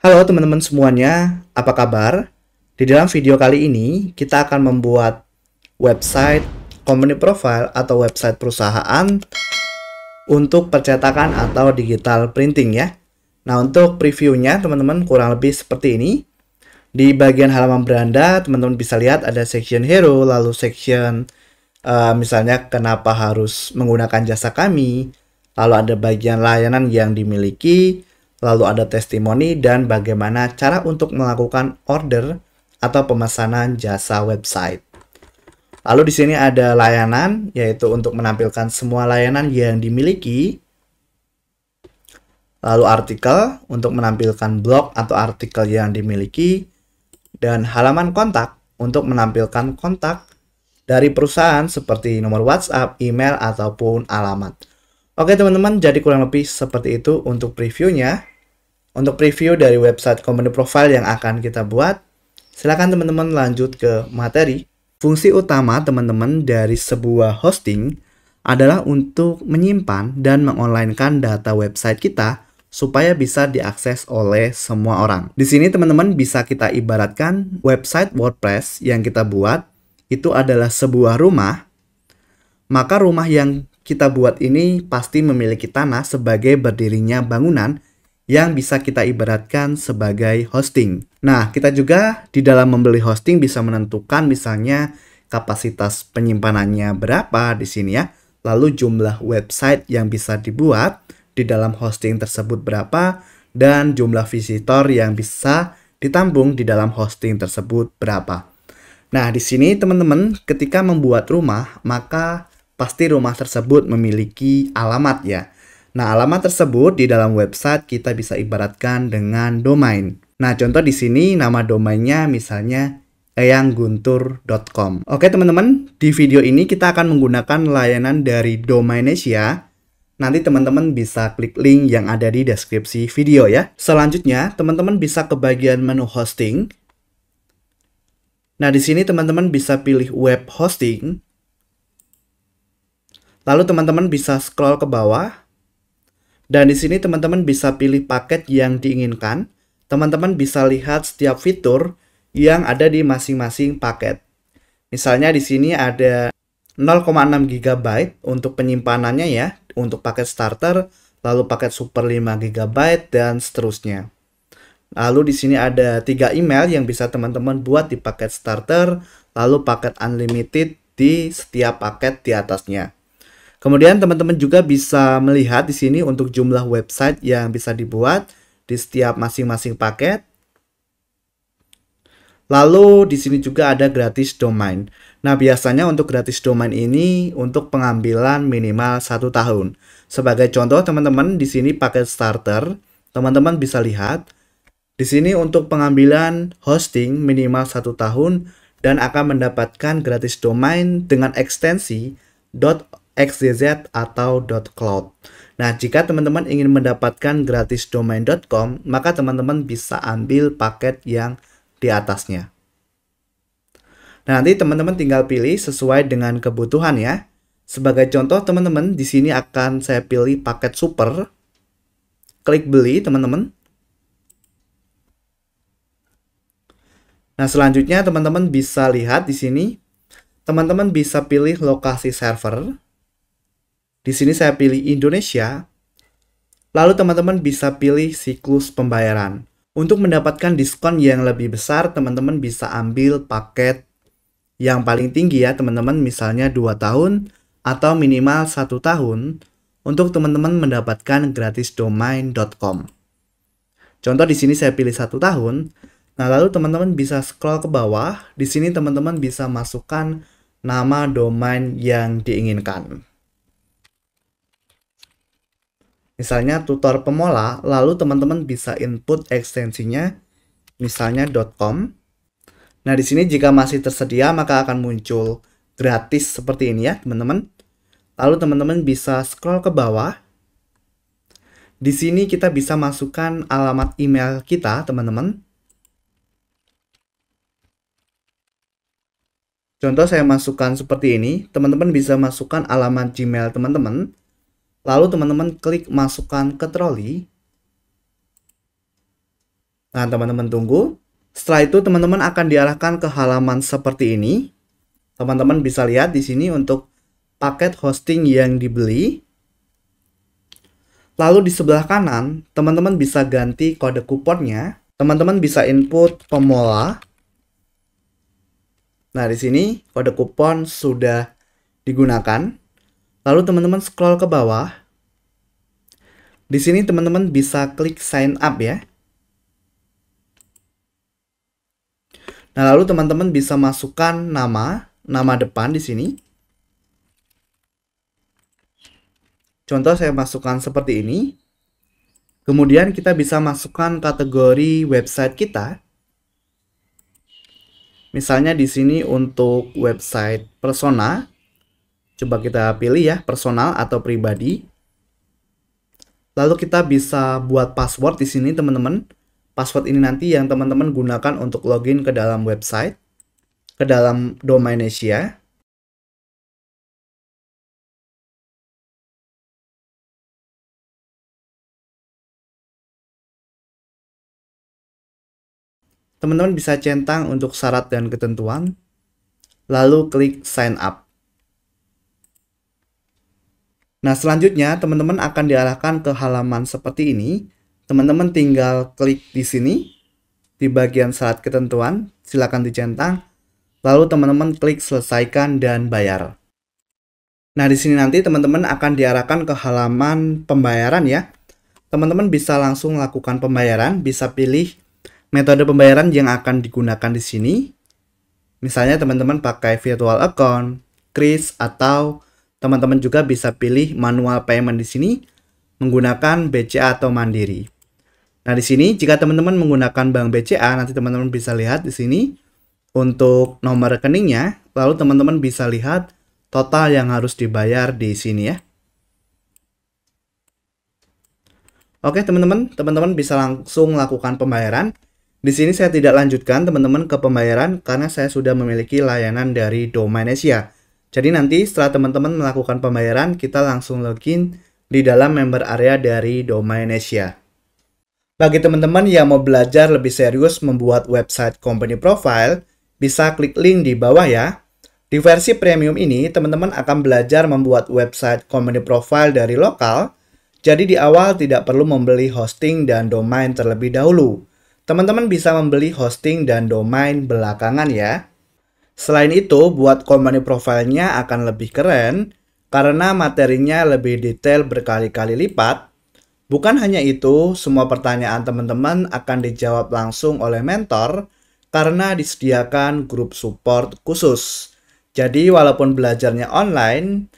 Halo teman-teman semuanya, apa kabar? Di dalam video kali ini, kita akan membuat website company profile atau website perusahaan untuk percetakan atau digital printing ya. Nah, untuk previewnya teman-teman kurang lebih seperti ini. Di bagian halaman beranda, teman-teman bisa lihat ada section hero, lalu section uh, misalnya kenapa harus menggunakan jasa kami, lalu ada bagian layanan yang dimiliki, lalu ada testimoni dan bagaimana cara untuk melakukan order atau pemesanan jasa website. Lalu di sini ada layanan, yaitu untuk menampilkan semua layanan yang dimiliki. Lalu artikel, untuk menampilkan blog atau artikel yang dimiliki. Dan halaman kontak, untuk menampilkan kontak dari perusahaan seperti nomor WhatsApp, email, ataupun alamat. Oke teman-teman, jadi kurang lebih seperti itu untuk previewnya untuk preview dari website Company Profile yang akan kita buat, silakan teman-teman lanjut ke materi. Fungsi utama teman-teman dari sebuah hosting adalah untuk menyimpan dan mengonlinekan data website kita supaya bisa diakses oleh semua orang. Di sini teman-teman bisa kita ibaratkan website WordPress yang kita buat itu adalah sebuah rumah. Maka rumah yang kita buat ini pasti memiliki tanah sebagai berdirinya bangunan yang bisa kita ibaratkan sebagai hosting. Nah, kita juga di dalam membeli hosting bisa menentukan misalnya kapasitas penyimpanannya berapa di sini ya. Lalu jumlah website yang bisa dibuat di dalam hosting tersebut berapa dan jumlah visitor yang bisa ditampung di dalam hosting tersebut berapa. Nah, di sini teman-teman ketika membuat rumah, maka pasti rumah tersebut memiliki alamat ya. Nah, alamat tersebut di dalam website kita bisa ibaratkan dengan domain. Nah, contoh di sini nama domainnya misalnya eyangguntur.com. Oke, teman-teman, di video ini kita akan menggunakan layanan dari Domainesia. Nanti teman-teman bisa klik link yang ada di deskripsi video ya. Selanjutnya, teman-teman bisa ke bagian menu hosting. Nah, di sini teman-teman bisa pilih web hosting. Lalu teman-teman bisa scroll ke bawah dan di sini teman-teman bisa pilih paket yang diinginkan. Teman-teman bisa lihat setiap fitur yang ada di masing-masing paket. Misalnya di sini ada 0,6 GB untuk penyimpanannya ya, untuk paket starter, lalu paket super 5 GB dan seterusnya. Lalu di sini ada 3 email yang bisa teman-teman buat di paket starter, lalu paket unlimited di setiap paket di atasnya. Kemudian teman-teman juga bisa melihat di sini untuk jumlah website yang bisa dibuat di setiap masing-masing paket. Lalu di sini juga ada gratis domain. Nah, biasanya untuk gratis domain ini untuk pengambilan minimal satu tahun. Sebagai contoh, teman-teman di sini paket starter, teman-teman bisa lihat di sini untuk pengambilan hosting minimal satu tahun dan akan mendapatkan gratis domain dengan ekstensi xyz atau .cloud. Nah, jika teman-teman ingin mendapatkan gratis domain.com, maka teman-teman bisa ambil paket yang di atasnya. Nah, nanti teman-teman tinggal pilih sesuai dengan kebutuhan ya. Sebagai contoh, teman-teman di sini akan saya pilih paket super. Klik beli, teman-teman. Nah, selanjutnya teman-teman bisa lihat di sini. Teman-teman bisa pilih lokasi server di sini saya pilih Indonesia. Lalu teman-teman bisa pilih siklus pembayaran. Untuk mendapatkan diskon yang lebih besar, teman-teman bisa ambil paket yang paling tinggi ya teman-teman, misalnya 2 tahun atau minimal 1 tahun untuk teman-teman mendapatkan gratis domain.com. Contoh di sini saya pilih 1 tahun. Nah, lalu teman-teman bisa scroll ke bawah. Di sini teman-teman bisa masukkan nama domain yang diinginkan. Misalnya tutor pemola, lalu teman-teman bisa input ekstensinya, misalnya .com. Nah, di sini jika masih tersedia, maka akan muncul gratis seperti ini ya, teman-teman. Lalu teman-teman bisa scroll ke bawah. Di sini kita bisa masukkan alamat email kita, teman-teman. Contoh saya masukkan seperti ini, teman-teman bisa masukkan alamat Gmail teman-teman Lalu teman-teman klik masukkan ke troli. Nah, teman-teman tunggu. Setelah itu teman-teman akan diarahkan ke halaman seperti ini. Teman-teman bisa lihat di sini untuk paket hosting yang dibeli. Lalu di sebelah kanan, teman-teman bisa ganti kode kuponnya. Teman-teman bisa input pemula. Nah, di sini kode kupon sudah digunakan. Lalu teman-teman scroll ke bawah. Di sini teman-teman bisa klik sign up ya. Nah, lalu teman-teman bisa masukkan nama, nama depan di sini. Contoh saya masukkan seperti ini. Kemudian kita bisa masukkan kategori website kita. Misalnya di sini untuk website persona, Coba kita pilih ya, personal atau pribadi. Lalu kita bisa buat password di sini teman-teman. Password ini nanti yang teman-teman gunakan untuk login ke dalam website, ke dalam domain Asia. Teman-teman bisa centang untuk syarat dan ketentuan, lalu klik sign up. Nah, selanjutnya teman-teman akan diarahkan ke halaman seperti ini. Teman-teman tinggal klik di sini, di bagian syarat ketentuan, silakan dicentang. Lalu teman-teman klik selesaikan dan bayar. Nah, di sini nanti teman-teman akan diarahkan ke halaman pembayaran ya. Teman-teman bisa langsung lakukan pembayaran, bisa pilih metode pembayaran yang akan digunakan di sini. Misalnya teman-teman pakai virtual account, Kris atau Teman-teman juga bisa pilih manual payment di sini menggunakan BCA atau Mandiri. Nah, di sini jika teman-teman menggunakan bank BCA, nanti teman-teman bisa lihat di sini untuk nomor rekeningnya, lalu teman-teman bisa lihat total yang harus dibayar di sini ya. Oke, teman-teman, teman-teman bisa langsung lakukan pembayaran. Di sini saya tidak lanjutkan teman-teman ke pembayaran karena saya sudah memiliki layanan dari Domain Asia. Jadi nanti setelah teman-teman melakukan pembayaran, kita langsung login di dalam member area dari Domainesia. Bagi teman-teman yang mau belajar lebih serius membuat website company profile, bisa klik link di bawah ya. Di versi premium ini, teman-teman akan belajar membuat website company profile dari lokal, jadi di awal tidak perlu membeli hosting dan domain terlebih dahulu. Teman-teman bisa membeli hosting dan domain belakangan ya. Selain itu, buat company profile-nya akan lebih keren karena materinya lebih detail berkali-kali lipat. Bukan hanya itu, semua pertanyaan teman-teman akan dijawab langsung oleh mentor karena disediakan grup support khusus. Jadi, walaupun belajarnya online,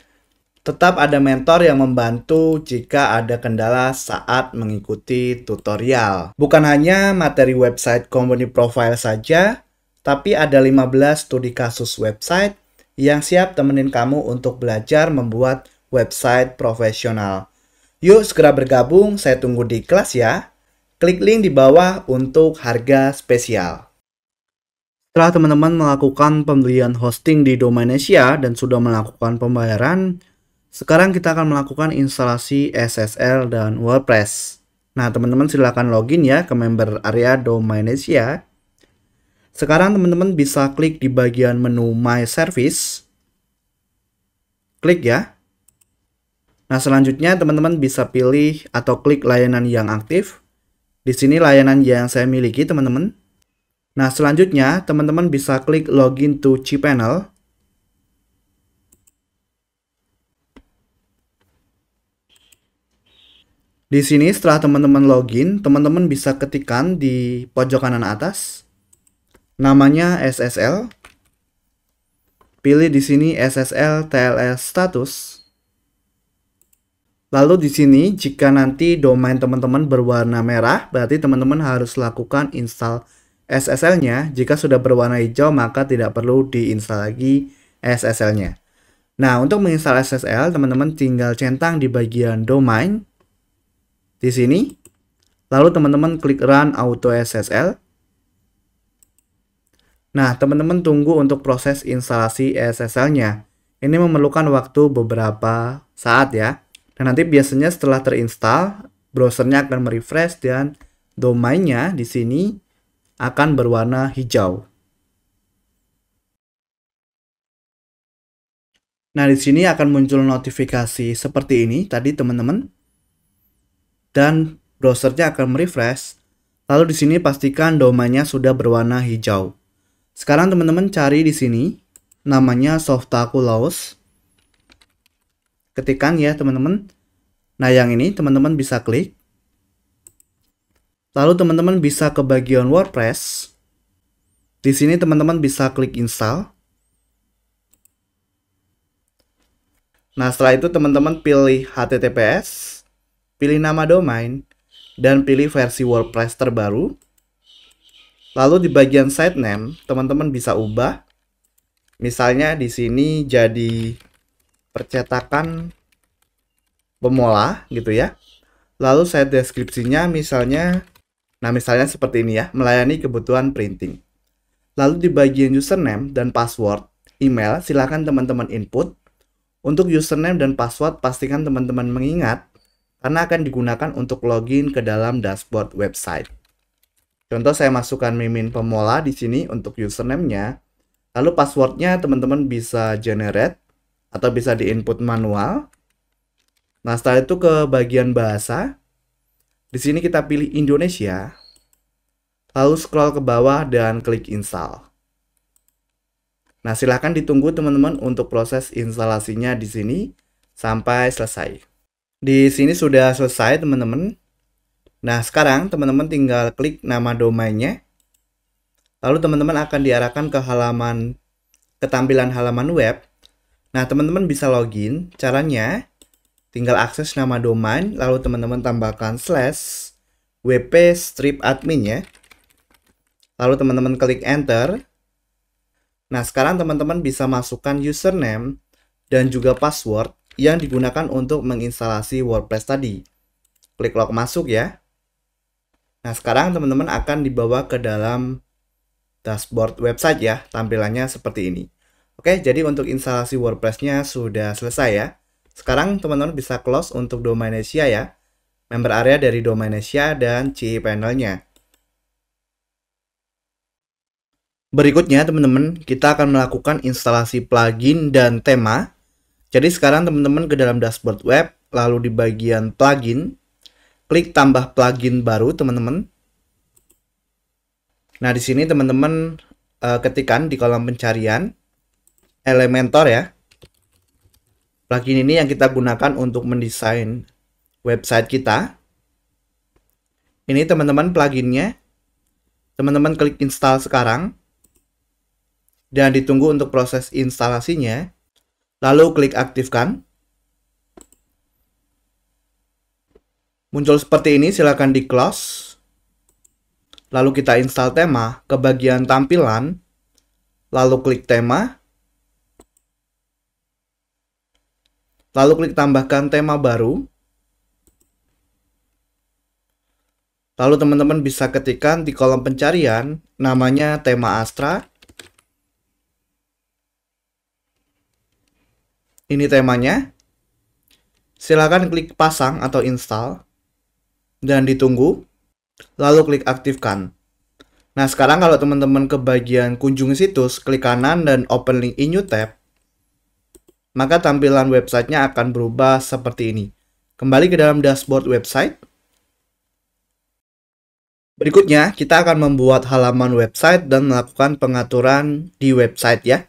tetap ada mentor yang membantu jika ada kendala saat mengikuti tutorial. Bukan hanya materi website company profile saja, tapi ada 15 studi kasus website yang siap temenin kamu untuk belajar membuat website profesional. Yuk segera bergabung, saya tunggu di kelas ya. Klik link di bawah untuk harga spesial. Setelah teman-teman melakukan pembelian hosting di domain Asia dan sudah melakukan pembayaran, sekarang kita akan melakukan instalasi SSL dan WordPress. Nah, teman-teman silakan login ya ke member area domain Asia. Sekarang teman-teman bisa klik di bagian menu My Service. Klik ya. Nah, selanjutnya teman-teman bisa pilih atau klik layanan yang aktif. Di sini layanan yang saya miliki, teman-teman. Nah, selanjutnya teman-teman bisa klik login to cPanel. Di sini setelah teman-teman login, teman-teman bisa ketikkan di pojok kanan atas namanya SSL. Pilih di sini SSL TLS status. Lalu di sini jika nanti domain teman-teman berwarna merah, berarti teman-teman harus lakukan install SSL-nya. Jika sudah berwarna hijau, maka tidak perlu diinstal lagi SSL-nya. Nah, untuk menginstal SSL, teman-teman tinggal centang di bagian domain di sini. Lalu teman-teman klik run auto SSL. Nah, teman-teman tunggu untuk proses instalasi e SSL-nya. Ini memerlukan waktu beberapa saat ya. Dan nanti biasanya setelah terinstall, browsernya akan merefresh dan domainnya di sini akan berwarna hijau. Nah, di sini akan muncul notifikasi seperti ini tadi teman-teman. Dan browsernya akan merefresh. Lalu di sini pastikan domainnya sudah berwarna hijau. Sekarang teman-teman cari di sini namanya softaculous. Laos. Ketikan ya teman-teman. Nah yang ini teman-teman bisa klik. Lalu teman-teman bisa ke bagian WordPress. Di sini teman-teman bisa klik install. Nah setelah itu teman-teman pilih HTTPS, pilih nama domain, dan pilih versi WordPress terbaru. Lalu di bagian site name, teman-teman bisa ubah. Misalnya di sini jadi percetakan pemula gitu ya. Lalu saya deskripsinya misalnya nah misalnya seperti ini ya, melayani kebutuhan printing. Lalu di bagian username dan password, email silakan teman-teman input. Untuk username dan password pastikan teman-teman mengingat karena akan digunakan untuk login ke dalam dashboard website. Contoh saya masukkan mimin pemola di sini untuk username-nya. Lalu passwordnya teman-teman bisa generate atau bisa diinput manual. Nah setelah itu ke bagian bahasa. Di sini kita pilih Indonesia. Lalu scroll ke bawah dan klik install. Nah silahkan ditunggu teman-teman untuk proses instalasinya di sini sampai selesai. Di sini sudah selesai teman-teman. Nah, sekarang teman-teman tinggal klik nama domainnya. Lalu teman-teman akan diarahkan ke halaman ketampilan halaman web. Nah, teman-teman bisa login. Caranya tinggal akses nama domain, lalu teman-teman tambahkan slash wp strip admin ya. Lalu teman-teman klik enter. Nah, sekarang teman-teman bisa masukkan username dan juga password yang digunakan untuk menginstalasi WordPress tadi. Klik log masuk ya. Nah, sekarang teman-teman akan dibawa ke dalam dashboard website ya, tampilannya seperti ini. Oke, jadi untuk instalasi WordPress-nya sudah selesai ya. Sekarang teman-teman bisa close untuk domain asia ya, member area dari domain asia dan CI panelnya. Berikutnya teman-teman, kita akan melakukan instalasi plugin dan tema. Jadi sekarang teman-teman ke dalam dashboard web, lalu di bagian plugin, klik tambah plugin baru teman-teman. Nah, di sini teman-teman uh, ketikan di kolom pencarian Elementor ya. Plugin ini yang kita gunakan untuk mendesain website kita. Ini teman-teman pluginnya. Teman-teman klik install sekarang. Dan ditunggu untuk proses instalasinya. Lalu klik aktifkan. Muncul seperti ini, silahkan di close. Lalu kita install tema ke bagian tampilan. Lalu klik tema. Lalu klik tambahkan tema baru. Lalu teman-teman bisa ketikkan di kolom pencarian namanya tema Astra. Ini temanya. silahkan klik pasang atau install dan ditunggu, lalu klik aktifkan. Nah, sekarang kalau teman-teman ke bagian kunjungi situs, klik kanan dan open link in new tab, maka tampilan websitenya akan berubah seperti ini. Kembali ke dalam dashboard website. Berikutnya, kita akan membuat halaman website dan melakukan pengaturan di website ya.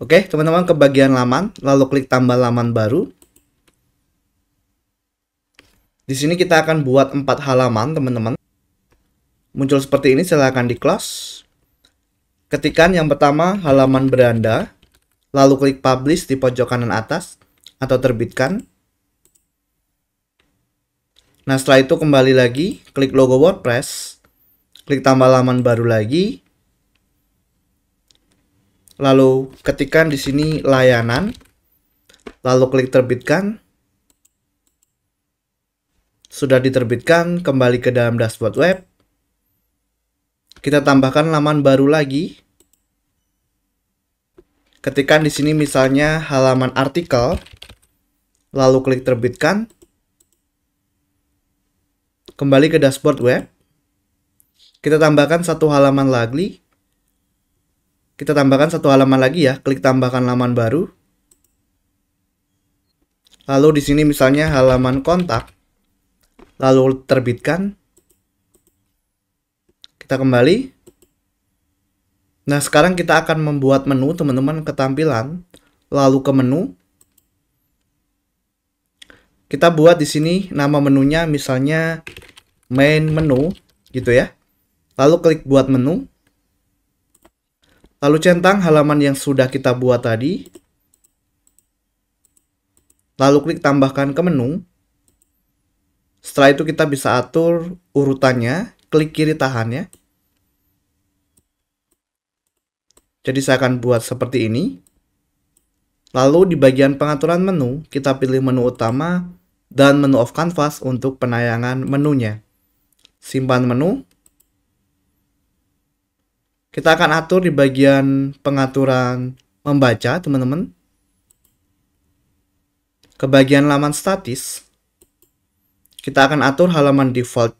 Oke, teman-teman ke bagian laman, lalu klik tambah laman baru. Di sini kita akan buat 4 halaman, teman-teman. Muncul seperti ini, silahkan di close. Ketikan yang pertama halaman beranda, lalu klik publish di pojok kanan atas atau terbitkan. Nah, setelah itu kembali lagi, klik logo WordPress, klik tambah halaman baru lagi. Lalu ketikan di sini layanan, lalu klik terbitkan. Sudah diterbitkan, kembali ke dalam dashboard web. Kita tambahkan laman baru lagi. Ketikkan di sini misalnya halaman artikel, lalu klik terbitkan. Kembali ke dashboard web. Kita tambahkan satu halaman lagi. Kita tambahkan satu halaman lagi ya, klik tambahkan laman baru. Lalu di sini misalnya halaman kontak lalu terbitkan. Kita kembali. Nah, sekarang kita akan membuat menu teman-teman ketampilan, lalu ke menu. Kita buat di sini nama menunya misalnya main menu gitu ya. Lalu klik buat menu. Lalu centang halaman yang sudah kita buat tadi. Lalu klik tambahkan ke menu. Setelah itu kita bisa atur urutannya, klik kiri tahan ya Jadi saya akan buat seperti ini. Lalu di bagian pengaturan menu, kita pilih menu utama dan menu off canvas untuk penayangan menunya. Simpan menu. Kita akan atur di bagian pengaturan membaca, teman-teman. Ke bagian laman statis, kita akan atur halaman default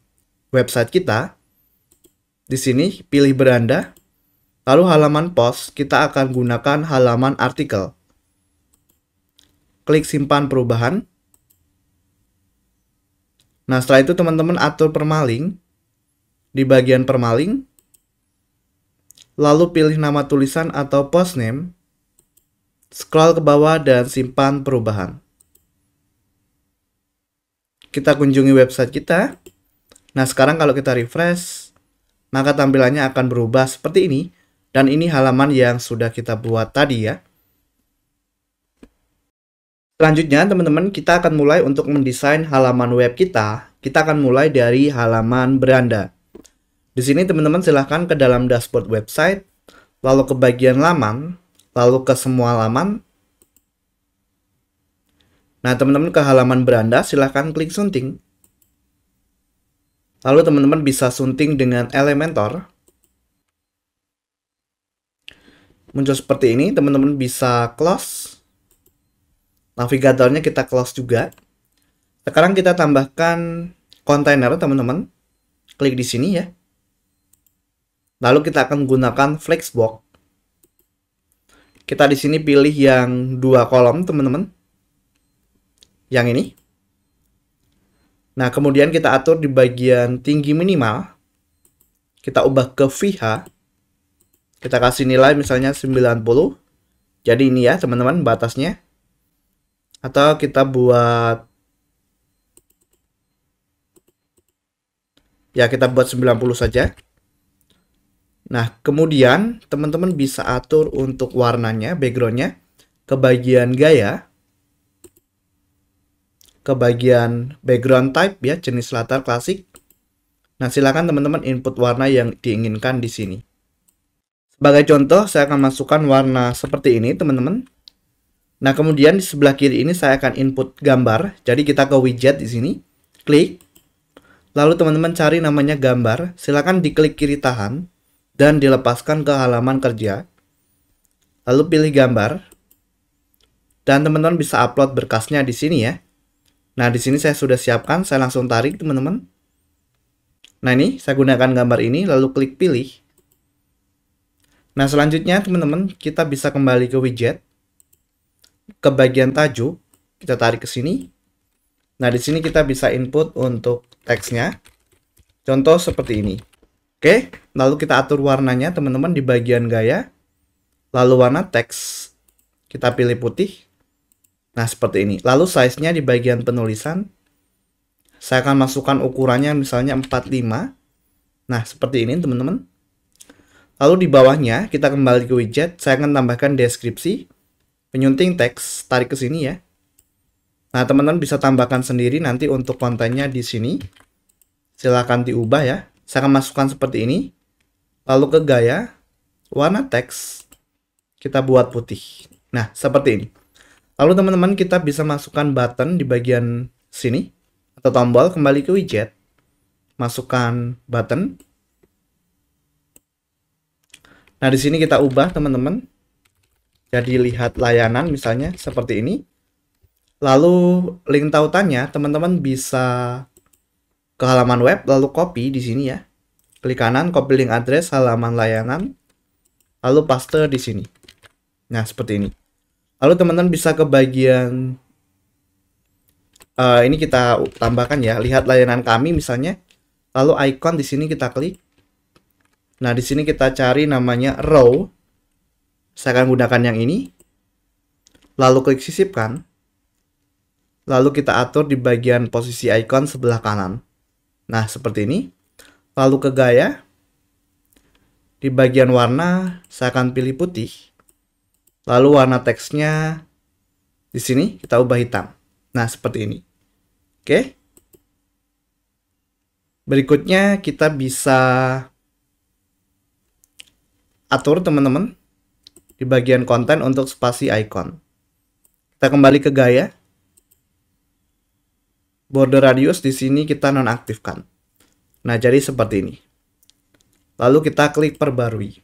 website kita. Di sini, pilih beranda. Lalu halaman post, kita akan gunakan halaman artikel. Klik simpan perubahan. Nah, setelah itu teman-teman atur permaling. Di bagian permaling, lalu pilih nama tulisan atau post name, scroll ke bawah dan simpan perubahan kita kunjungi website kita. Nah, sekarang kalau kita refresh, maka tampilannya akan berubah seperti ini. Dan ini halaman yang sudah kita buat tadi ya. Selanjutnya, teman-teman, kita akan mulai untuk mendesain halaman web kita. Kita akan mulai dari halaman beranda. Di sini, teman-teman, silahkan ke dalam dashboard website, lalu ke bagian laman, lalu ke semua laman, Nah, teman-teman ke halaman beranda silahkan klik sunting. Lalu teman-teman bisa sunting dengan Elementor. Muncul seperti ini, teman-teman bisa close. Navigatornya kita close juga. Sekarang kita tambahkan container, teman-teman. Klik di sini ya. Lalu kita akan menggunakan Flexbox. Kita di sini pilih yang dua kolom, teman-teman yang ini. Nah, kemudian kita atur di bagian tinggi minimal. Kita ubah ke VH. Kita kasih nilai misalnya 90. Jadi ini ya teman-teman batasnya. Atau kita buat Ya, kita buat 90 saja. Nah, kemudian teman-teman bisa atur untuk warnanya, backgroundnya, ke bagian gaya ke bagian background type ya, jenis latar klasik. Nah, silakan teman-teman input warna yang diinginkan di sini. Sebagai contoh, saya akan masukkan warna seperti ini, teman-teman. Nah, kemudian di sebelah kiri ini saya akan input gambar. Jadi kita ke widget di sini, klik. Lalu teman-teman cari namanya gambar, silakan diklik kiri tahan dan dilepaskan ke halaman kerja. Lalu pilih gambar. Dan teman-teman bisa upload berkasnya di sini ya. Nah, di sini saya sudah siapkan, saya langsung tarik teman-teman. Nah, ini saya gunakan gambar ini, lalu klik pilih. Nah, selanjutnya teman-teman, kita bisa kembali ke widget. Ke bagian tajuk, kita tarik ke sini. Nah, di sini kita bisa input untuk teksnya. Contoh seperti ini. Oke, lalu kita atur warnanya teman-teman di bagian gaya. Lalu warna teks, kita pilih putih. Nah, seperti ini. Lalu size-nya di bagian penulisan. Saya akan masukkan ukurannya misalnya 45. Nah, seperti ini teman-teman. Lalu di bawahnya, kita kembali ke widget. Saya akan tambahkan deskripsi. Penyunting teks, tarik ke sini ya. Nah, teman-teman bisa tambahkan sendiri nanti untuk kontennya di sini. Silahkan diubah ya. Saya akan masukkan seperti ini. Lalu ke gaya, warna teks, kita buat putih. Nah, seperti ini. Lalu teman-teman kita bisa masukkan button di bagian sini atau tombol kembali ke widget. Masukkan button. Nah, di sini kita ubah teman-teman. Jadi lihat layanan misalnya seperti ini. Lalu link tautannya teman-teman bisa ke halaman web lalu copy di sini ya. Klik kanan copy link address halaman layanan. Lalu paste di sini. Nah, seperti ini. Lalu teman-teman bisa ke bagian uh, eh, ini kita tambahkan ya. Lihat layanan kami misalnya. Lalu icon di sini kita klik. Nah, di sini kita cari namanya row. Saya akan gunakan yang ini. Lalu klik sisipkan. Lalu kita atur di bagian posisi icon sebelah kanan. Nah, seperti ini. Lalu ke gaya. Di bagian warna, saya akan pilih putih. Lalu warna teksnya di sini kita ubah hitam. Nah, seperti ini. Oke. Berikutnya kita bisa atur teman-teman di bagian konten untuk spasi icon. Kita kembali ke gaya. Border radius di sini kita nonaktifkan. Nah, jadi seperti ini. Lalu kita klik perbarui.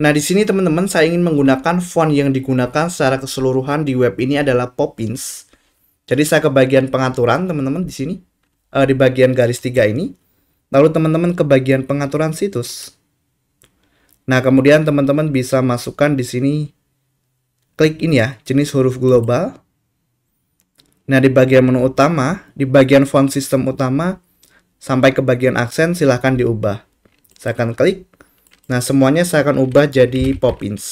Nah, di sini teman-teman saya ingin menggunakan font yang digunakan secara keseluruhan di web ini adalah Poppins. Jadi saya ke bagian pengaturan teman-teman di sini uh, di bagian garis tiga ini. Lalu teman-teman ke bagian pengaturan situs. Nah, kemudian teman-teman bisa masukkan di sini klik ini ya, jenis huruf global. Nah, di bagian menu utama, di bagian font sistem utama sampai ke bagian aksen silahkan diubah. Saya akan klik Nah, semuanya saya akan ubah jadi Popins.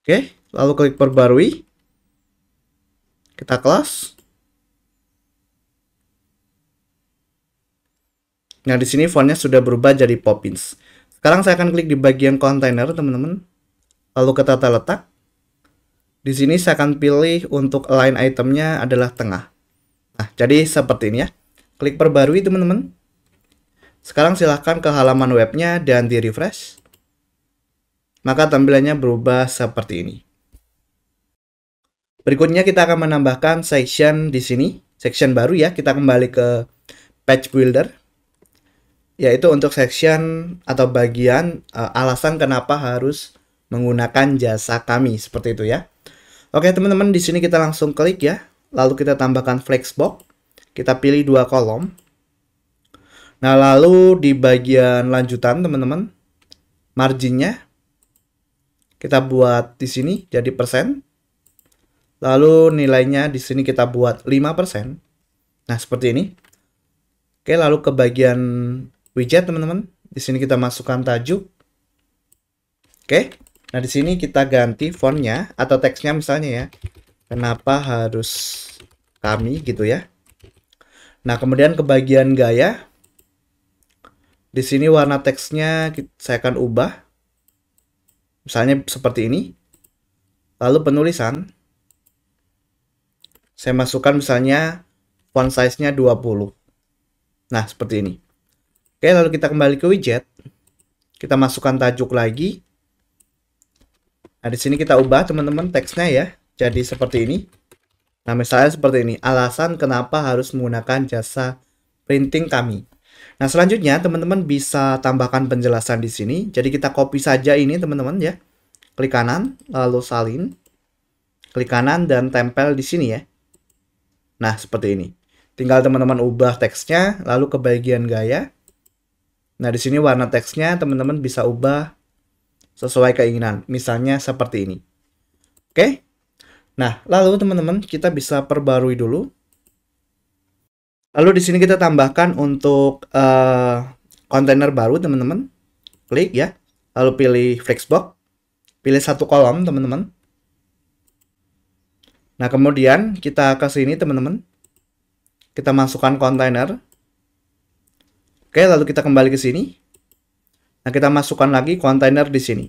Oke, lalu klik perbarui. Kita kelas. Nah, di sini fontnya sudah berubah jadi Poppins. Sekarang saya akan klik di bagian container, teman-teman. Lalu ke tata letak. Di sini saya akan pilih untuk align itemnya adalah tengah. Nah, jadi seperti ini ya. Klik perbarui teman-teman. Sekarang silahkan ke halaman webnya dan di refresh. Maka tampilannya berubah seperti ini. Berikutnya kita akan menambahkan section di sini. Section baru ya, kita kembali ke page builder. Yaitu untuk section atau bagian uh, alasan kenapa harus menggunakan jasa kami. Seperti itu ya. Oke teman-teman, di sini kita langsung klik ya lalu kita tambahkan flexbox, kita pilih dua kolom. Nah, lalu di bagian lanjutan, teman-teman, marginnya kita buat di sini jadi persen. Lalu nilainya di sini kita buat 5%. Nah, seperti ini. Oke, lalu ke bagian widget, teman-teman. Di sini kita masukkan tajuk. Oke. Nah, di sini kita ganti fontnya atau teksnya misalnya ya kenapa harus kami gitu ya. Nah, kemudian ke bagian gaya. Di sini warna teksnya saya akan ubah. Misalnya seperti ini. Lalu penulisan. Saya masukkan misalnya font size-nya 20. Nah, seperti ini. Oke, lalu kita kembali ke widget. Kita masukkan tajuk lagi. Nah, di sini kita ubah teman-teman teksnya ya jadi seperti ini. Nah, misalnya seperti ini, alasan kenapa harus menggunakan jasa printing kami. Nah, selanjutnya teman-teman bisa tambahkan penjelasan di sini. Jadi kita copy saja ini teman-teman ya. Klik kanan, lalu salin. Klik kanan dan tempel di sini ya. Nah, seperti ini. Tinggal teman-teman ubah teksnya, lalu ke bagian gaya. Nah, di sini warna teksnya teman-teman bisa ubah sesuai keinginan. Misalnya seperti ini. Oke. Okay? Nah, lalu teman-teman kita bisa perbarui dulu. Lalu di sini kita tambahkan untuk eh, kontainer uh, baru teman-teman. Klik ya. Lalu pilih Flexbox. Pilih satu kolom teman-teman. Nah, kemudian kita ke sini teman-teman. Kita masukkan kontainer. Oke, lalu kita kembali ke sini. Nah, kita masukkan lagi kontainer di sini.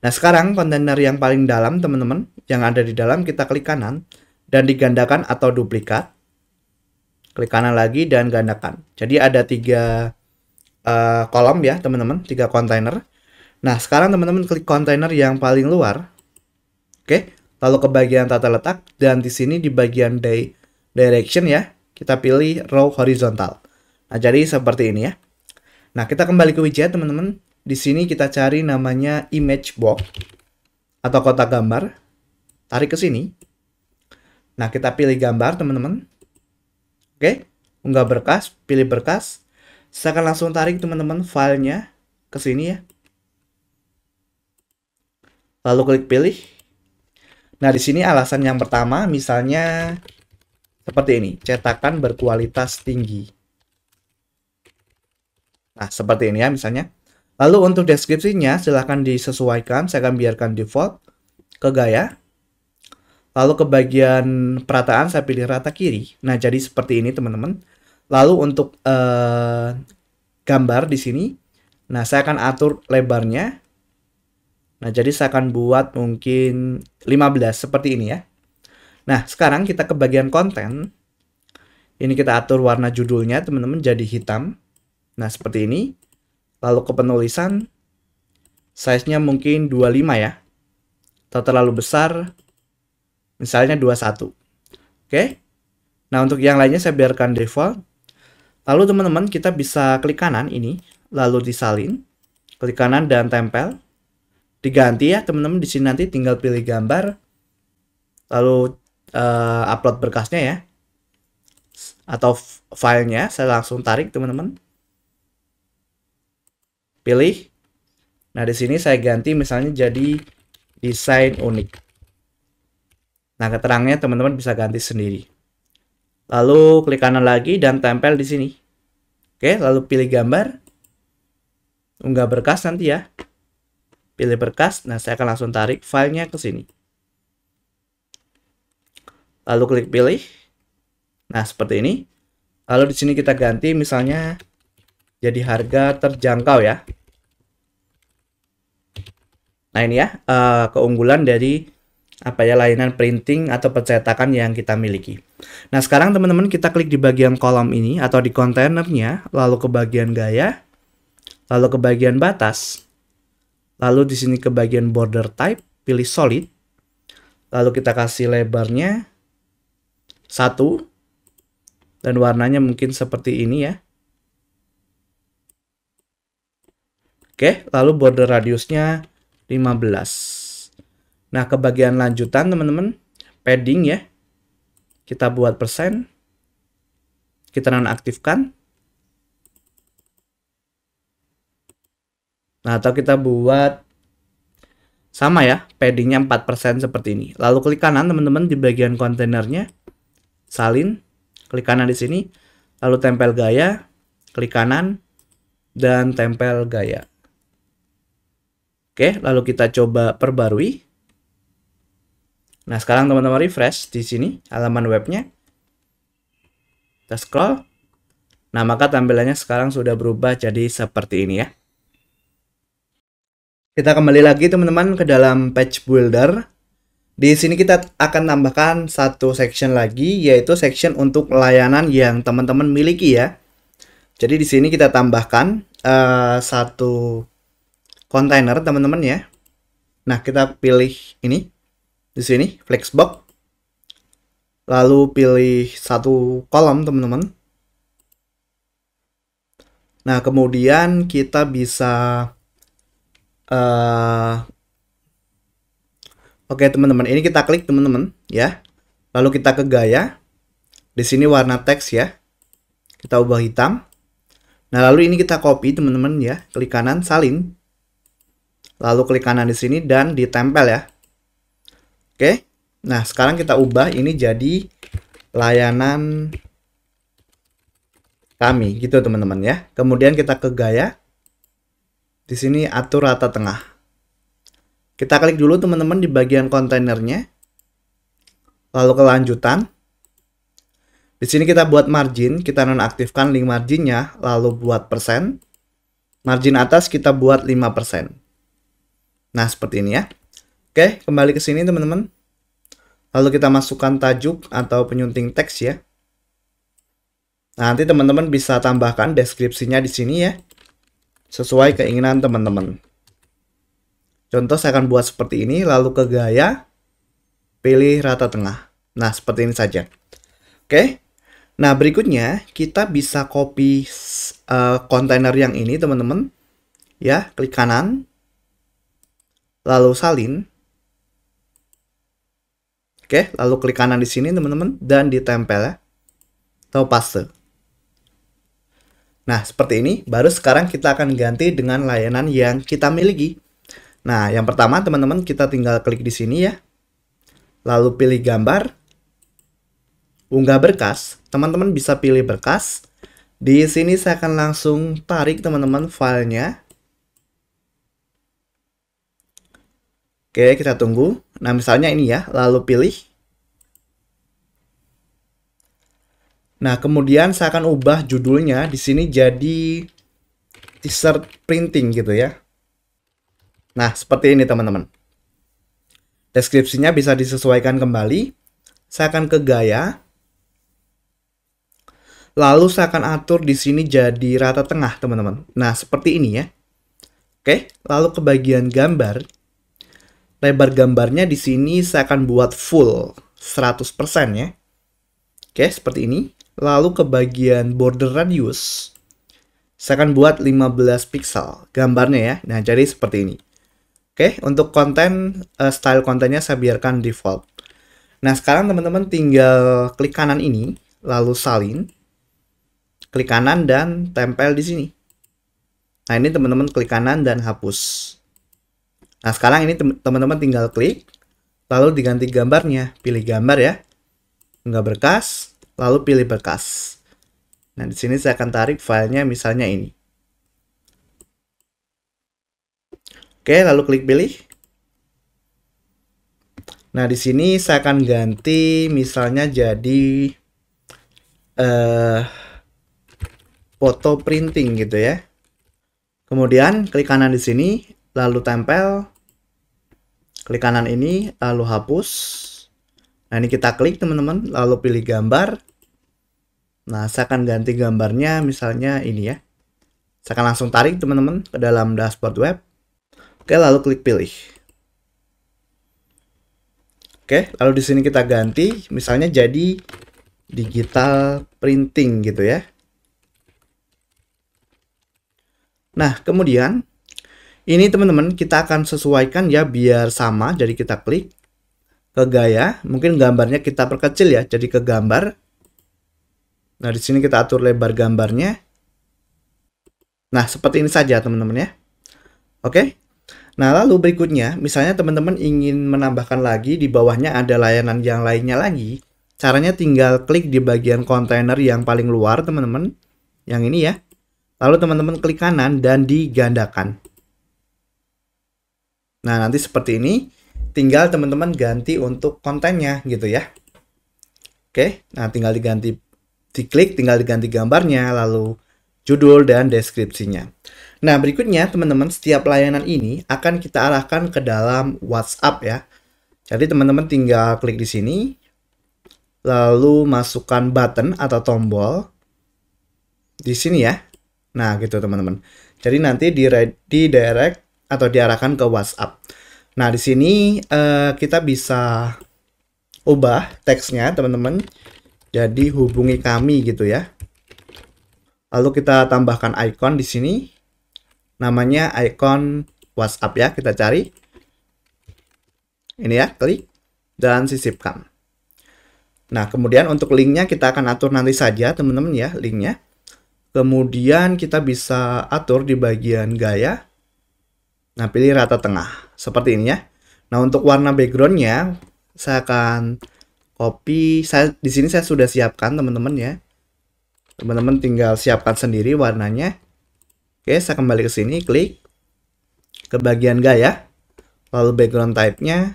Nah sekarang kontainer yang paling dalam teman-teman, yang ada di dalam kita klik kanan dan digandakan atau duplikat. Klik kanan lagi dan gandakan. Jadi ada tiga uh, kolom ya teman-teman, tiga kontainer. Nah sekarang teman-teman klik kontainer yang paling luar. Oke, lalu ke bagian tata letak dan di sini di bagian di direction ya, kita pilih row horizontal. Nah jadi seperti ini ya. Nah, kita kembali ke widget, teman-teman. Di sini kita cari namanya image box atau kotak gambar. Tarik ke sini. Nah, kita pilih gambar, teman-teman. Oke, unggah berkas, pilih berkas. Saya akan langsung tarik, teman-teman, filenya ke sini ya. Lalu klik pilih. Nah, di sini alasan yang pertama misalnya seperti ini, cetakan berkualitas tinggi. Nah, seperti ini ya misalnya. Lalu untuk deskripsinya silahkan disesuaikan, saya akan biarkan default ke gaya. Lalu ke bagian perataan saya pilih rata kiri. Nah jadi seperti ini teman-teman. Lalu untuk eh, gambar di sini, nah saya akan atur lebarnya. Nah jadi saya akan buat mungkin 15 seperti ini ya. Nah sekarang kita ke bagian konten. Ini kita atur warna judulnya teman-teman jadi hitam. Nah seperti ini. Lalu ke penulisan, size-nya mungkin 25 ya. Atau terlalu besar, misalnya 21. Oke. Okay? Nah, untuk yang lainnya saya biarkan default. Lalu teman-teman kita bisa klik kanan ini, lalu disalin. Klik kanan dan tempel. Diganti ya teman-teman di sini nanti tinggal pilih gambar. Lalu uh, upload berkasnya ya. Atau filenya saya langsung tarik teman-teman pilih. Nah, di sini saya ganti misalnya jadi desain unik. Nah, keterangannya teman-teman bisa ganti sendiri. Lalu klik kanan lagi dan tempel di sini. Oke, lalu pilih gambar. Unggah berkas nanti ya. Pilih berkas. Nah, saya akan langsung tarik filenya ke sini. Lalu klik pilih. Nah, seperti ini. Lalu di sini kita ganti misalnya jadi harga terjangkau ya. Nah ini ya uh, keunggulan dari apa ya layanan printing atau percetakan yang kita miliki. Nah sekarang teman-teman kita klik di bagian kolom ini atau di kontainernya, lalu ke bagian gaya, lalu ke bagian batas, lalu di sini ke bagian border type, pilih solid, lalu kita kasih lebarnya satu dan warnanya mungkin seperti ini ya. Oke, lalu border radiusnya 15. Nah, ke bagian lanjutan teman-teman, padding ya. Kita buat persen. Kita nonaktifkan. Nah, atau kita buat sama ya, paddingnya 4% seperti ini. Lalu klik kanan teman-teman di bagian kontainernya. Salin, klik kanan di sini. Lalu tempel gaya, klik kanan, dan tempel gaya. Oke, lalu kita coba perbarui. Nah, sekarang teman-teman refresh di sini halaman webnya. Kita scroll. Nah, maka tampilannya sekarang sudah berubah jadi seperti ini ya. Kita kembali lagi teman-teman ke dalam page builder. Di sini kita akan tambahkan satu section lagi, yaitu section untuk layanan yang teman-teman miliki ya. Jadi di sini kita tambahkan uh, satu Container teman-teman ya. Nah, kita pilih ini di sini flexbox. Lalu pilih satu kolom teman-teman. Nah, kemudian kita bisa uh, Oke, teman-teman, ini kita klik teman-teman ya. Lalu kita ke gaya. Di sini warna teks ya. Kita ubah hitam. Nah, lalu ini kita copy teman-teman ya. Klik kanan salin lalu klik kanan di sini dan ditempel ya. Oke. Nah, sekarang kita ubah ini jadi layanan kami gitu teman-teman ya. Kemudian kita ke gaya. Di sini atur rata tengah. Kita klik dulu teman-teman di bagian kontainernya. Lalu kelanjutan. Di sini kita buat margin, kita nonaktifkan link marginnya, lalu buat persen. Margin atas kita buat Nah, seperti ini ya. Oke, kembali ke sini teman-teman. Lalu kita masukkan tajuk atau penyunting teks ya. Nah, nanti teman-teman bisa tambahkan deskripsinya di sini ya. Sesuai keinginan teman-teman. Contoh saya akan buat seperti ini, lalu ke gaya, pilih rata tengah. Nah, seperti ini saja. Oke. Nah, berikutnya kita bisa copy eh, kontainer uh, yang ini, teman-teman. Ya, klik kanan, lalu salin. Oke, lalu klik kanan di sini teman-teman dan ditempel ya. Atau paste. Nah, seperti ini. Baru sekarang kita akan ganti dengan layanan yang kita miliki. Nah, yang pertama teman-teman kita tinggal klik di sini ya. Lalu pilih gambar. Unggah berkas. Teman-teman bisa pilih berkas. Di sini saya akan langsung tarik teman-teman filenya. Oke, kita tunggu. Nah, misalnya ini ya, lalu pilih. Nah, kemudian saya akan ubah judulnya di sini jadi t-shirt printing gitu ya. Nah, seperti ini teman-teman. Deskripsinya bisa disesuaikan kembali. Saya akan ke gaya. Lalu saya akan atur di sini jadi rata tengah, teman-teman. Nah, seperti ini ya. Oke, lalu ke bagian gambar lebar gambarnya di sini saya akan buat full 100% ya. Oke, seperti ini. Lalu ke bagian border radius, saya akan buat 15 pixel gambarnya ya. Nah, jadi seperti ini. Oke, untuk konten, eh, style kontennya saya biarkan default. Nah, sekarang teman-teman tinggal klik kanan ini, lalu salin. Klik kanan dan tempel di sini. Nah, ini teman-teman klik kanan dan hapus. Nah, sekarang ini teman-teman tinggal klik, lalu diganti gambarnya. Pilih gambar ya. Enggak berkas, lalu pilih berkas. Nah, di sini saya akan tarik filenya misalnya ini. Oke, lalu klik pilih. Nah, di sini saya akan ganti misalnya jadi eh uh, foto printing gitu ya. Kemudian klik kanan di sini lalu tempel, klik kanan ini, lalu hapus. Nah, ini kita klik teman-teman, lalu pilih gambar. Nah, saya akan ganti gambarnya misalnya ini ya. Saya akan langsung tarik teman-teman ke dalam dashboard web. Oke, lalu klik pilih. Oke, lalu di sini kita ganti misalnya jadi digital printing gitu ya. Nah, kemudian ini teman-teman kita akan sesuaikan ya biar sama. Jadi kita klik ke gaya. Mungkin gambarnya kita perkecil ya. Jadi ke gambar. Nah di sini kita atur lebar gambarnya. Nah seperti ini saja teman-teman ya. Oke. Nah lalu berikutnya misalnya teman-teman ingin menambahkan lagi di bawahnya ada layanan yang lainnya lagi. Caranya tinggal klik di bagian kontainer yang paling luar teman-teman. Yang ini ya. Lalu teman-teman klik kanan dan digandakan. Nah, nanti seperti ini tinggal teman-teman ganti untuk kontennya gitu ya. Oke, nah tinggal diganti diklik tinggal diganti gambarnya lalu judul dan deskripsinya. Nah, berikutnya teman-teman setiap layanan ini akan kita arahkan ke dalam WhatsApp ya. Jadi teman-teman tinggal klik di sini lalu masukkan button atau tombol di sini ya. Nah, gitu teman-teman. Jadi nanti di direct atau diarahkan ke WhatsApp. Nah, di sini uh, kita bisa ubah teksnya, teman-teman. Jadi hubungi kami gitu ya. Lalu kita tambahkan icon di sini. Namanya icon WhatsApp ya, kita cari. Ini ya, klik dan sisipkan. Nah, kemudian untuk linknya kita akan atur nanti saja, teman-teman ya, linknya. Kemudian kita bisa atur di bagian gaya Nah, pilih rata tengah. Seperti ini ya. Nah, untuk warna backgroundnya, saya akan copy. Saya, di sini saya sudah siapkan, teman-teman ya. Teman-teman tinggal siapkan sendiri warnanya. Oke, saya kembali ke sini, klik ke bagian gaya. Lalu background type-nya.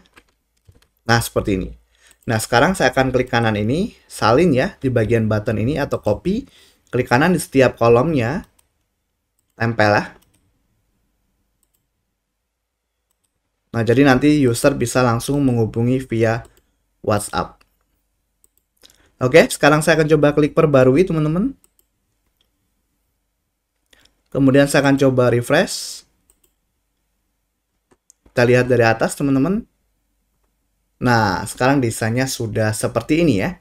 Nah, seperti ini. Nah, sekarang saya akan klik kanan ini, salin ya di bagian button ini atau copy. Klik kanan di setiap kolomnya, tempel lah. Nah, jadi nanti user bisa langsung menghubungi via WhatsApp. Oke, sekarang saya akan coba klik perbarui, teman-teman. Kemudian saya akan coba refresh. Kita lihat dari atas, teman-teman. Nah, sekarang desainnya sudah seperti ini ya.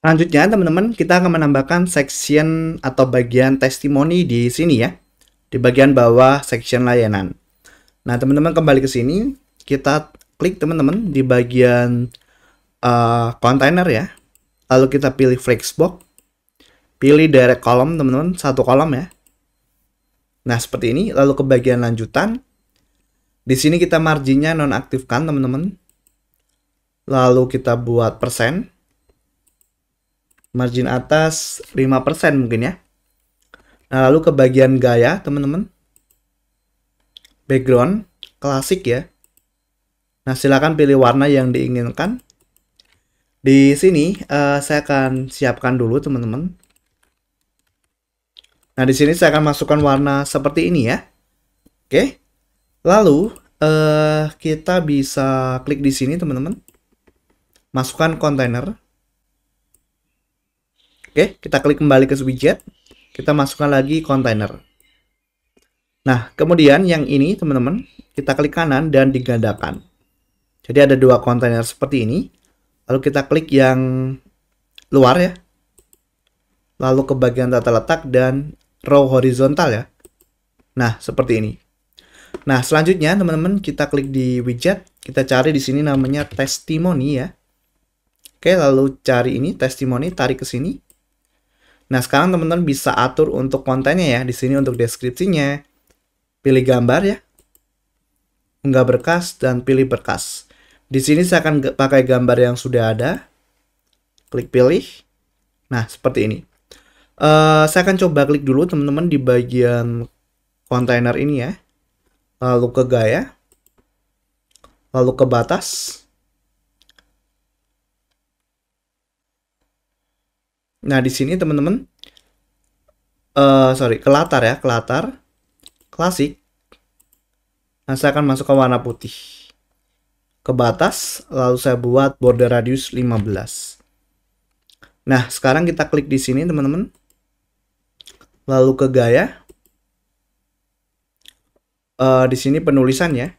Selanjutnya, teman-teman, kita akan menambahkan section atau bagian testimoni di sini ya. Di bagian bawah section layanan. Nah, teman-teman kembali ke sini, kita klik teman-teman di bagian eh, kontainer uh, ya. Lalu kita pilih Flexbox. Pilih direct column teman-teman, satu kolom ya. Nah, seperti ini. Lalu ke bagian lanjutan. Di sini kita marginnya nonaktifkan teman-teman. Lalu kita buat persen. Margin atas 5% mungkin ya. Nah, lalu ke bagian gaya teman-teman background klasik ya. Nah, silakan pilih warna yang diinginkan. Di sini uh, saya akan siapkan dulu teman-teman. Nah, di sini saya akan masukkan warna seperti ini ya. Oke. Lalu uh, kita bisa klik di sini teman-teman. Masukkan container. Oke, kita klik kembali ke widget. Kita masukkan lagi container. Nah, kemudian yang ini teman-teman, kita klik kanan dan digandakan. Jadi ada dua kontainer seperti ini. Lalu kita klik yang luar ya. Lalu ke bagian tata letak dan row horizontal ya. Nah, seperti ini. Nah, selanjutnya teman-teman kita klik di widget, kita cari di sini namanya testimoni ya. Oke, lalu cari ini testimoni, tarik ke sini. Nah, sekarang teman-teman bisa atur untuk kontennya ya. Di sini untuk deskripsinya, pilih gambar ya, unggah berkas, dan pilih berkas. Di sini saya akan pakai gambar yang sudah ada. Klik pilih. Nah, seperti ini. Uh, saya akan coba klik dulu teman-teman di bagian kontainer ini ya. Lalu ke gaya. Lalu ke batas. Nah, di sini teman-teman. Uh, sorry, ke latar ya, ke latar klasik, nah saya akan masuk ke warna putih. Ke batas, lalu saya buat border radius 15. Nah, sekarang kita klik di sini, teman-teman. Lalu ke gaya. Uh, di sini penulisannya.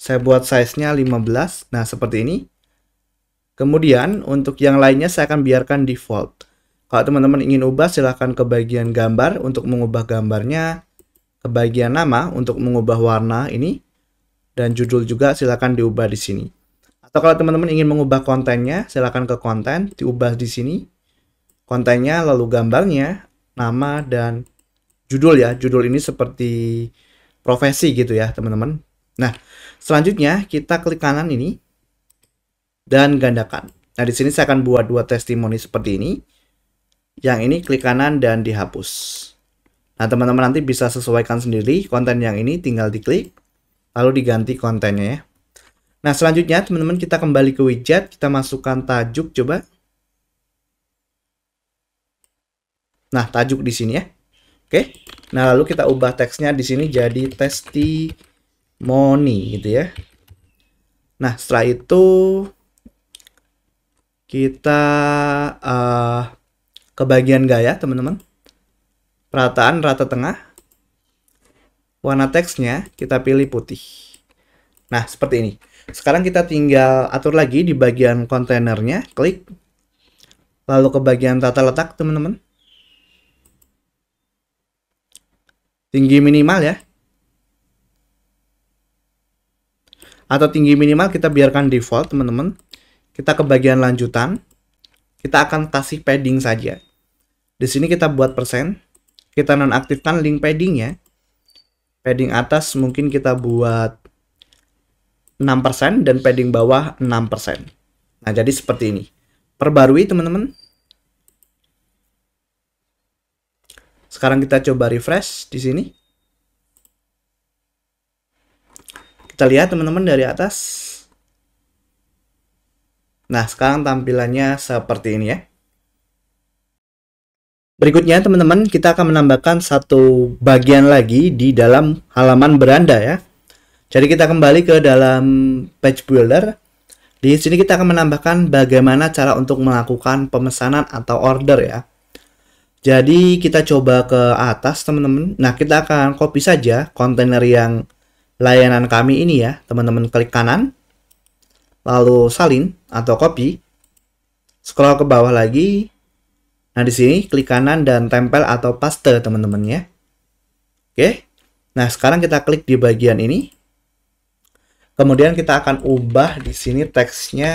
Saya buat size-nya 15. Nah, seperti ini. Kemudian, untuk yang lainnya saya akan biarkan default. Kalau teman-teman ingin ubah, silahkan ke bagian gambar untuk mengubah gambarnya ke nama untuk mengubah warna ini dan judul juga silakan diubah di sini. Atau kalau teman-teman ingin mengubah kontennya, silakan ke konten, diubah di sini. Kontennya lalu gambarnya, nama dan judul ya. Judul ini seperti profesi gitu ya, teman-teman. Nah, selanjutnya kita klik kanan ini dan gandakan. Nah, di sini saya akan buat dua testimoni seperti ini. Yang ini klik kanan dan dihapus. Nah, teman-teman nanti bisa sesuaikan sendiri konten yang ini tinggal diklik lalu diganti kontennya ya. Nah, selanjutnya teman-teman kita kembali ke widget, kita masukkan tajuk coba. Nah, tajuk di sini ya. Oke. Nah, lalu kita ubah teksnya di sini jadi testimoni gitu ya. Nah, setelah itu kita uh, ke bagian gaya, teman-teman perataan rata tengah. Warna teksnya kita pilih putih. Nah, seperti ini. Sekarang kita tinggal atur lagi di bagian kontainernya, klik. Lalu ke bagian tata letak, teman-teman. Tinggi minimal ya. Atau tinggi minimal kita biarkan default, teman-teman. Kita ke bagian lanjutan. Kita akan kasih padding saja. Di sini kita buat persen kita nonaktifkan link padding ya padding atas mungkin kita buat 6% dan padding bawah 6% nah jadi seperti ini perbarui teman-teman sekarang kita coba refresh di sini kita lihat teman-teman dari atas Nah, sekarang tampilannya seperti ini ya. Berikutnya teman-teman kita akan menambahkan satu bagian lagi di dalam halaman beranda ya. Jadi kita kembali ke dalam page builder. Di sini kita akan menambahkan bagaimana cara untuk melakukan pemesanan atau order ya. Jadi kita coba ke atas teman-teman. Nah kita akan copy saja kontainer yang layanan kami ini ya. Teman-teman klik kanan. Lalu salin atau copy. Scroll ke bawah lagi Nah, di sini klik kanan dan tempel atau paste teman-teman ya. Oke. Nah, sekarang kita klik di bagian ini. Kemudian kita akan ubah di sini teksnya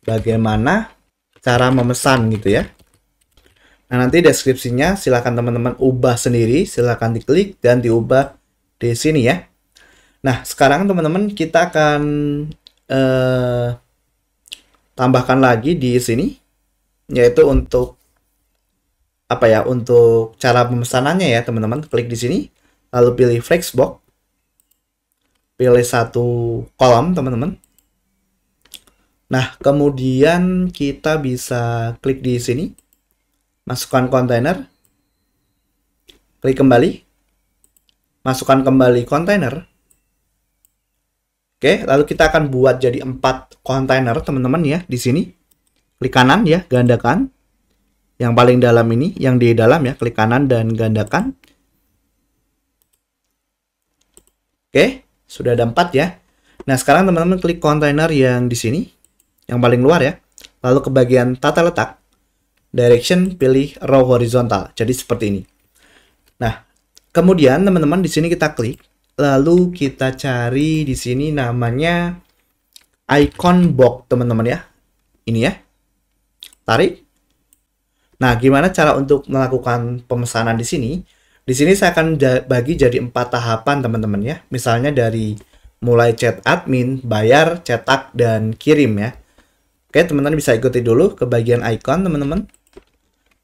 bagaimana cara memesan gitu ya. Nah, nanti deskripsinya silakan teman-teman ubah sendiri, silakan diklik dan diubah di sini ya. Nah, sekarang teman-teman kita akan eh, tambahkan lagi di sini yaitu untuk apa ya untuk cara pemesanannya ya teman-teman klik di sini lalu pilih flexbox pilih satu kolom teman-teman nah kemudian kita bisa klik di sini masukkan kontainer klik kembali masukkan kembali kontainer oke lalu kita akan buat jadi empat kontainer teman-teman ya di sini klik kanan ya, gandakan. Yang paling dalam ini, yang di dalam ya, klik kanan dan gandakan. Oke, sudah ada empat ya. Nah, sekarang teman-teman klik container yang di sini, yang paling luar ya. Lalu ke bagian tata letak, direction pilih row horizontal. Jadi seperti ini. Nah, kemudian teman-teman di sini kita klik, lalu kita cari di sini namanya icon box, teman-teman ya. Ini ya Tarik. Nah, gimana cara untuk melakukan pemesanan di sini? Di sini saya akan bagi jadi empat tahapan teman-teman ya. Misalnya dari mulai chat admin, bayar, cetak, dan kirim ya. Oke, teman-teman bisa ikuti dulu ke bagian icon teman-teman.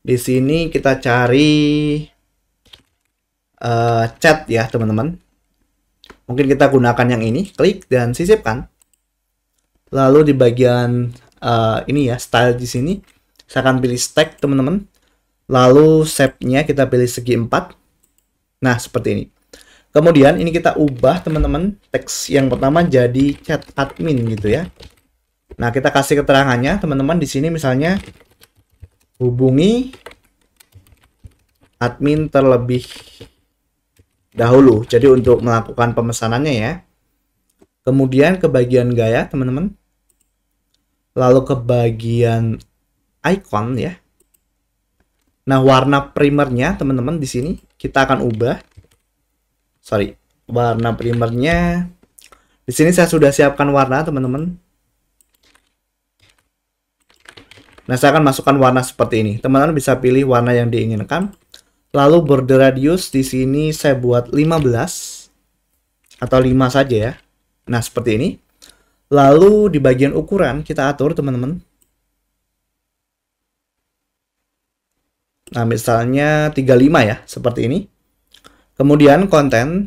Di sini kita cari uh, chat ya teman-teman. Mungkin kita gunakan yang ini, klik dan sisipkan. Lalu di bagian uh, ini ya, style di sini, saya akan pilih stack teman-teman. Lalu shape-nya kita pilih segi 4. Nah, seperti ini. Kemudian ini kita ubah teman-teman teks yang pertama jadi chat admin gitu ya. Nah, kita kasih keterangannya teman-teman di sini misalnya hubungi admin terlebih dahulu. Jadi untuk melakukan pemesanannya ya. Kemudian ke bagian gaya teman-teman. Lalu ke bagian icon ya. Nah, warna primernya teman-teman di sini kita akan ubah. Sorry, warna primernya di sini saya sudah siapkan warna teman-teman. Nah, saya akan masukkan warna seperti ini. Teman-teman bisa pilih warna yang diinginkan. Lalu border radius di sini saya buat 15 atau 5 saja ya. Nah, seperti ini. Lalu di bagian ukuran kita atur teman-teman. Nah, misalnya 35 ya, seperti ini. Kemudian konten.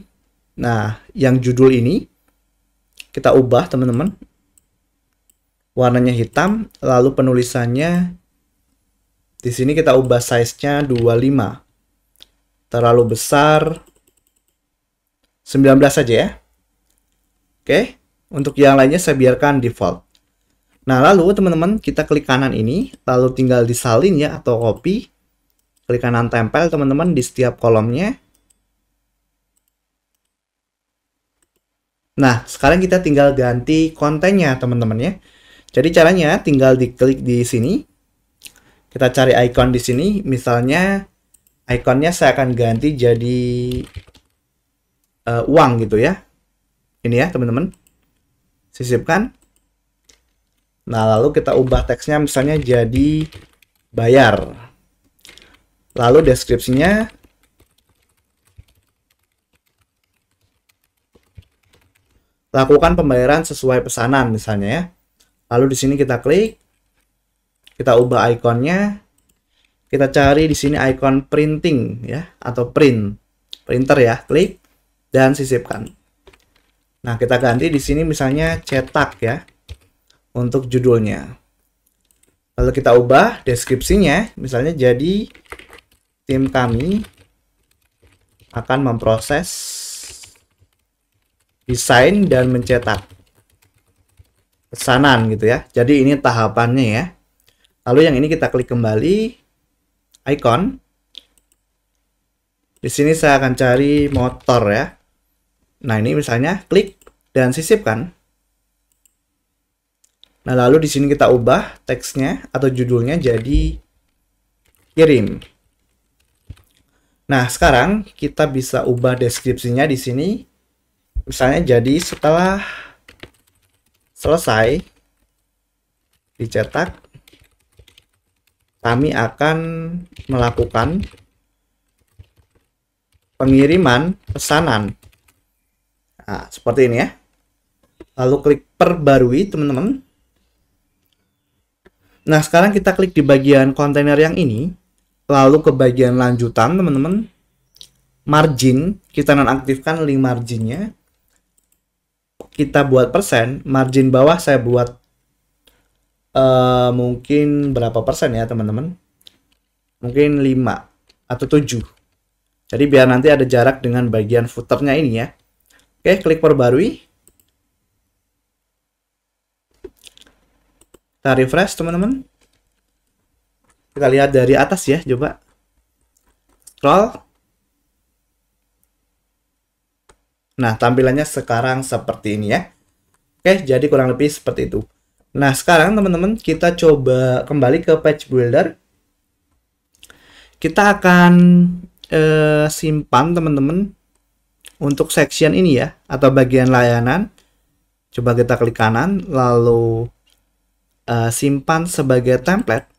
Nah, yang judul ini kita ubah, teman-teman. Warnanya hitam, lalu penulisannya di sini kita ubah size-nya 25. Terlalu besar 19 saja ya. Oke, untuk yang lainnya saya biarkan default. Nah, lalu teman-teman kita klik kanan ini, lalu tinggal disalin ya atau copy klik kanan tempel teman-teman di setiap kolomnya. Nah, sekarang kita tinggal ganti kontennya teman-teman ya. Jadi caranya tinggal diklik di sini. Kita cari icon di sini, misalnya ikonnya saya akan ganti jadi uh, uang gitu ya. Ini ya teman-teman. Sisipkan. Nah, lalu kita ubah teksnya misalnya jadi bayar. Lalu deskripsinya lakukan pembayaran sesuai pesanan misalnya ya. Lalu di sini kita klik, kita ubah ikonnya, kita cari di sini ikon printing ya atau print printer ya, klik dan sisipkan. Nah kita ganti di sini misalnya cetak ya untuk judulnya. Lalu kita ubah deskripsinya misalnya jadi tim kami akan memproses desain dan mencetak pesanan gitu ya. Jadi ini tahapannya ya. Lalu yang ini kita klik kembali icon. Di sini saya akan cari motor ya. Nah, ini misalnya klik dan sisipkan. Nah, lalu di sini kita ubah teksnya atau judulnya jadi kirim. Nah, sekarang kita bisa ubah deskripsinya di sini. Misalnya jadi setelah selesai dicetak, kami akan melakukan pengiriman pesanan. Nah, seperti ini ya. Lalu klik perbarui, teman-teman. Nah, sekarang kita klik di bagian kontainer yang ini lalu ke bagian lanjutan teman-teman margin kita nonaktifkan link marginnya kita buat persen margin bawah saya buat uh, mungkin berapa persen ya teman-teman mungkin 5 atau 7 jadi biar nanti ada jarak dengan bagian footernya ini ya oke klik perbarui kita refresh teman-teman kita lihat dari atas ya, coba. Scroll. Nah, tampilannya sekarang seperti ini ya. Oke, jadi kurang lebih seperti itu. Nah, sekarang teman-teman kita coba kembali ke page builder. Kita akan eh, simpan teman-teman untuk section ini ya, atau bagian layanan. Coba kita klik kanan, lalu eh, simpan sebagai template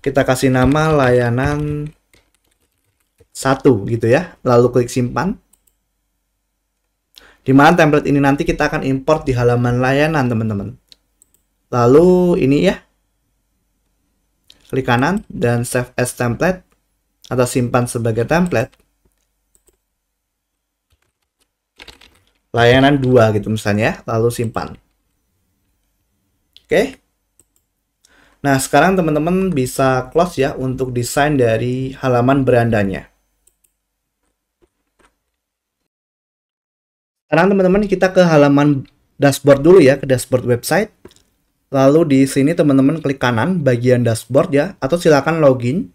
kita kasih nama layanan satu gitu ya lalu klik simpan di mana template ini nanti kita akan import di halaman layanan teman-teman lalu ini ya klik kanan dan save as template atau simpan sebagai template layanan dua gitu misalnya ya. lalu simpan oke Nah, sekarang teman-teman bisa close ya untuk desain dari halaman berandanya. Sekarang teman-teman kita ke halaman dashboard dulu ya, ke dashboard website. Lalu di sini teman-teman klik kanan bagian dashboard ya, atau silakan login.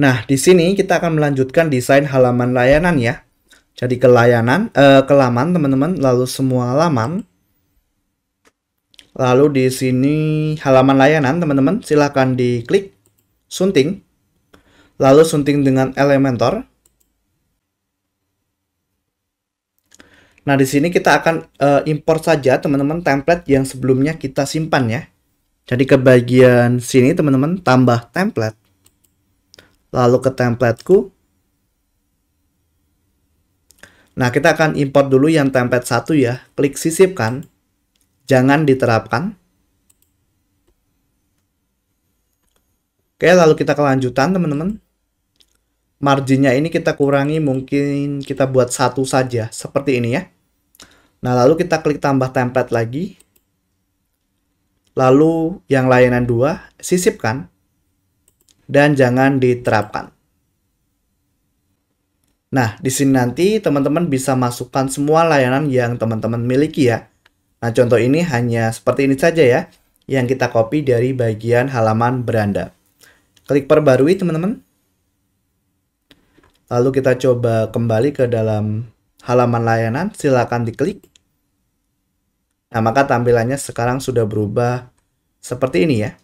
Nah, di sini kita akan melanjutkan desain halaman layanan ya. Jadi ke layanan, eh, ke laman teman-teman, lalu semua laman. Lalu di sini halaman layanan, teman-teman, silahkan diklik sunting. Lalu sunting dengan Elementor. Nah, di sini kita akan uh, import saja, teman-teman, template yang sebelumnya kita simpan ya. Jadi ke bagian sini, teman-teman, tambah template. Lalu ke templateku. Nah, kita akan import dulu yang template satu ya. Klik sisipkan jangan diterapkan. Oke, lalu kita kelanjutan teman-teman. Marginnya ini kita kurangi mungkin kita buat satu saja, seperti ini ya. Nah, lalu kita klik tambah template lagi. Lalu yang layanan 2, sisipkan. Dan jangan diterapkan. Nah, di sini nanti teman-teman bisa masukkan semua layanan yang teman-teman miliki ya. Nah, contoh ini hanya seperti ini saja ya, yang kita copy dari bagian halaman beranda. Klik perbarui, teman-teman. Lalu kita coba kembali ke dalam halaman layanan, silakan diklik. Nah, maka tampilannya sekarang sudah berubah seperti ini ya.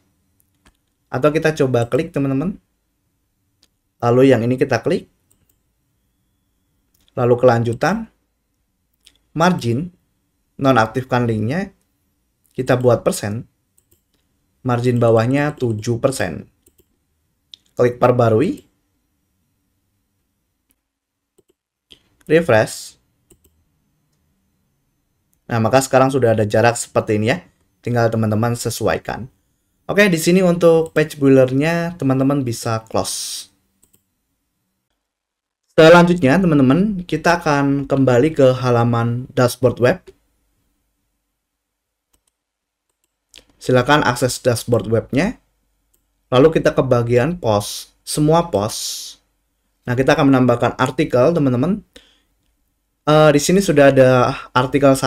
Atau kita coba klik, teman-teman. Lalu yang ini kita klik. Lalu kelanjutan. Margin nonaktifkan linknya, kita buat persen, margin bawahnya 7%. Klik perbarui, refresh. Nah, maka sekarang sudah ada jarak seperti ini ya. Tinggal teman-teman sesuaikan. Oke, di sini untuk page builder-nya teman-teman bisa close. Selanjutnya, teman-teman, kita akan kembali ke halaman dashboard web. Silakan akses dashboard webnya. Lalu kita ke bagian post, semua post. Nah, kita akan menambahkan artikel, teman-teman. Uh, di sini sudah ada artikel 1,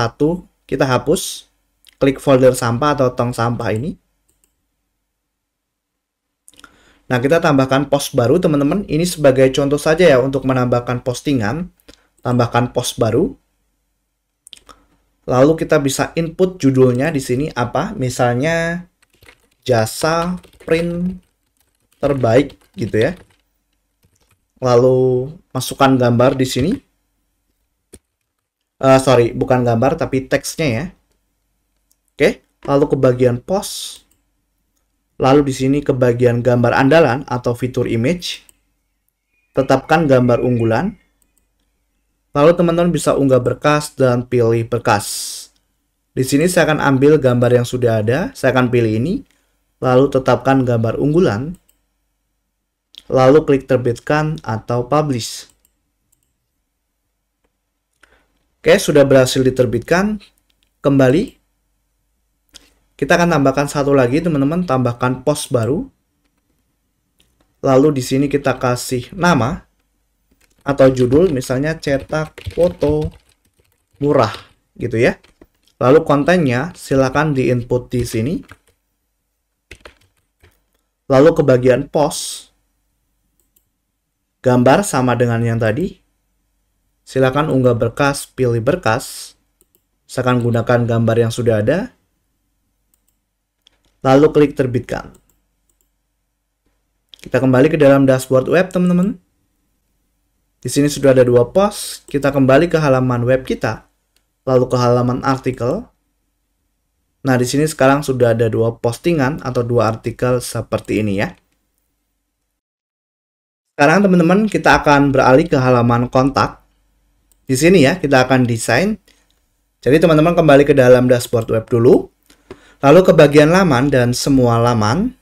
kita hapus. Klik folder sampah atau tong sampah ini. Nah, kita tambahkan post baru, teman-teman. Ini sebagai contoh saja ya untuk menambahkan postingan. Tambahkan post baru. Lalu kita bisa input judulnya di sini apa? Misalnya jasa print terbaik gitu ya. Lalu masukkan gambar di sini. Uh, sorry, bukan gambar tapi teksnya ya. Oke, lalu ke bagian post. Lalu di sini ke bagian gambar andalan atau fitur image. Tetapkan gambar unggulan. Lalu teman-teman bisa unggah berkas dan pilih berkas. Di sini saya akan ambil gambar yang sudah ada, saya akan pilih ini, lalu tetapkan gambar unggulan, lalu klik terbitkan atau publish. Oke, sudah berhasil diterbitkan. Kembali, kita akan tambahkan satu lagi teman-teman, tambahkan post baru. Lalu di sini kita kasih nama, atau judul misalnya cetak foto murah gitu ya. Lalu kontennya silakan di input di sini. Lalu ke bagian post. Gambar sama dengan yang tadi. Silakan unggah berkas, pilih berkas. akan gunakan gambar yang sudah ada. Lalu klik terbitkan. Kita kembali ke dalam dashboard web, teman-teman. Di sini sudah ada dua post, kita kembali ke halaman web kita, lalu ke halaman artikel. Nah, di sini sekarang sudah ada dua postingan atau dua artikel seperti ini ya. Sekarang teman-teman kita akan beralih ke halaman kontak. Di sini ya, kita akan desain. Jadi teman-teman kembali ke dalam dashboard web dulu. Lalu ke bagian laman dan semua laman.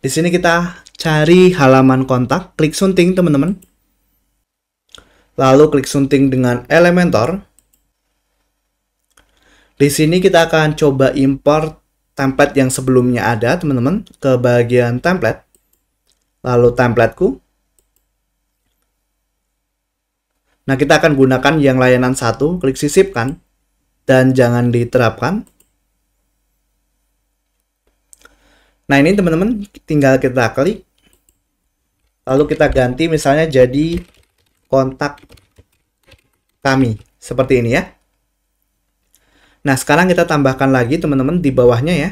Di sini kita cari halaman kontak, klik sunting teman-teman. Lalu klik sunting dengan Elementor. Di sini kita akan coba import template yang sebelumnya ada, teman-teman, ke bagian template. Lalu templateku. Nah, kita akan gunakan yang layanan satu, klik sisipkan dan jangan diterapkan. Nah, ini teman-teman tinggal kita klik lalu kita ganti misalnya jadi kontak kami seperti ini ya. Nah, sekarang kita tambahkan lagi teman-teman di bawahnya ya.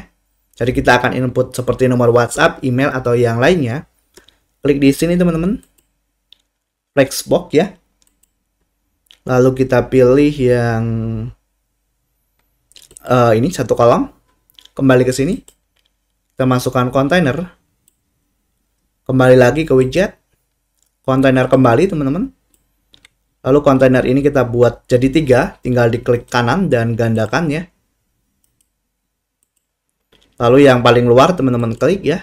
Jadi kita akan input seperti nomor WhatsApp, email atau yang lainnya. Klik di sini teman-teman. Flexbox ya. Lalu kita pilih yang uh, ini satu kolom. Kembali ke sini. Kita masukkan container kembali lagi ke widget kontainer kembali teman-teman lalu kontainer ini kita buat jadi tiga tinggal diklik kanan dan gandakan ya lalu yang paling luar teman-teman klik ya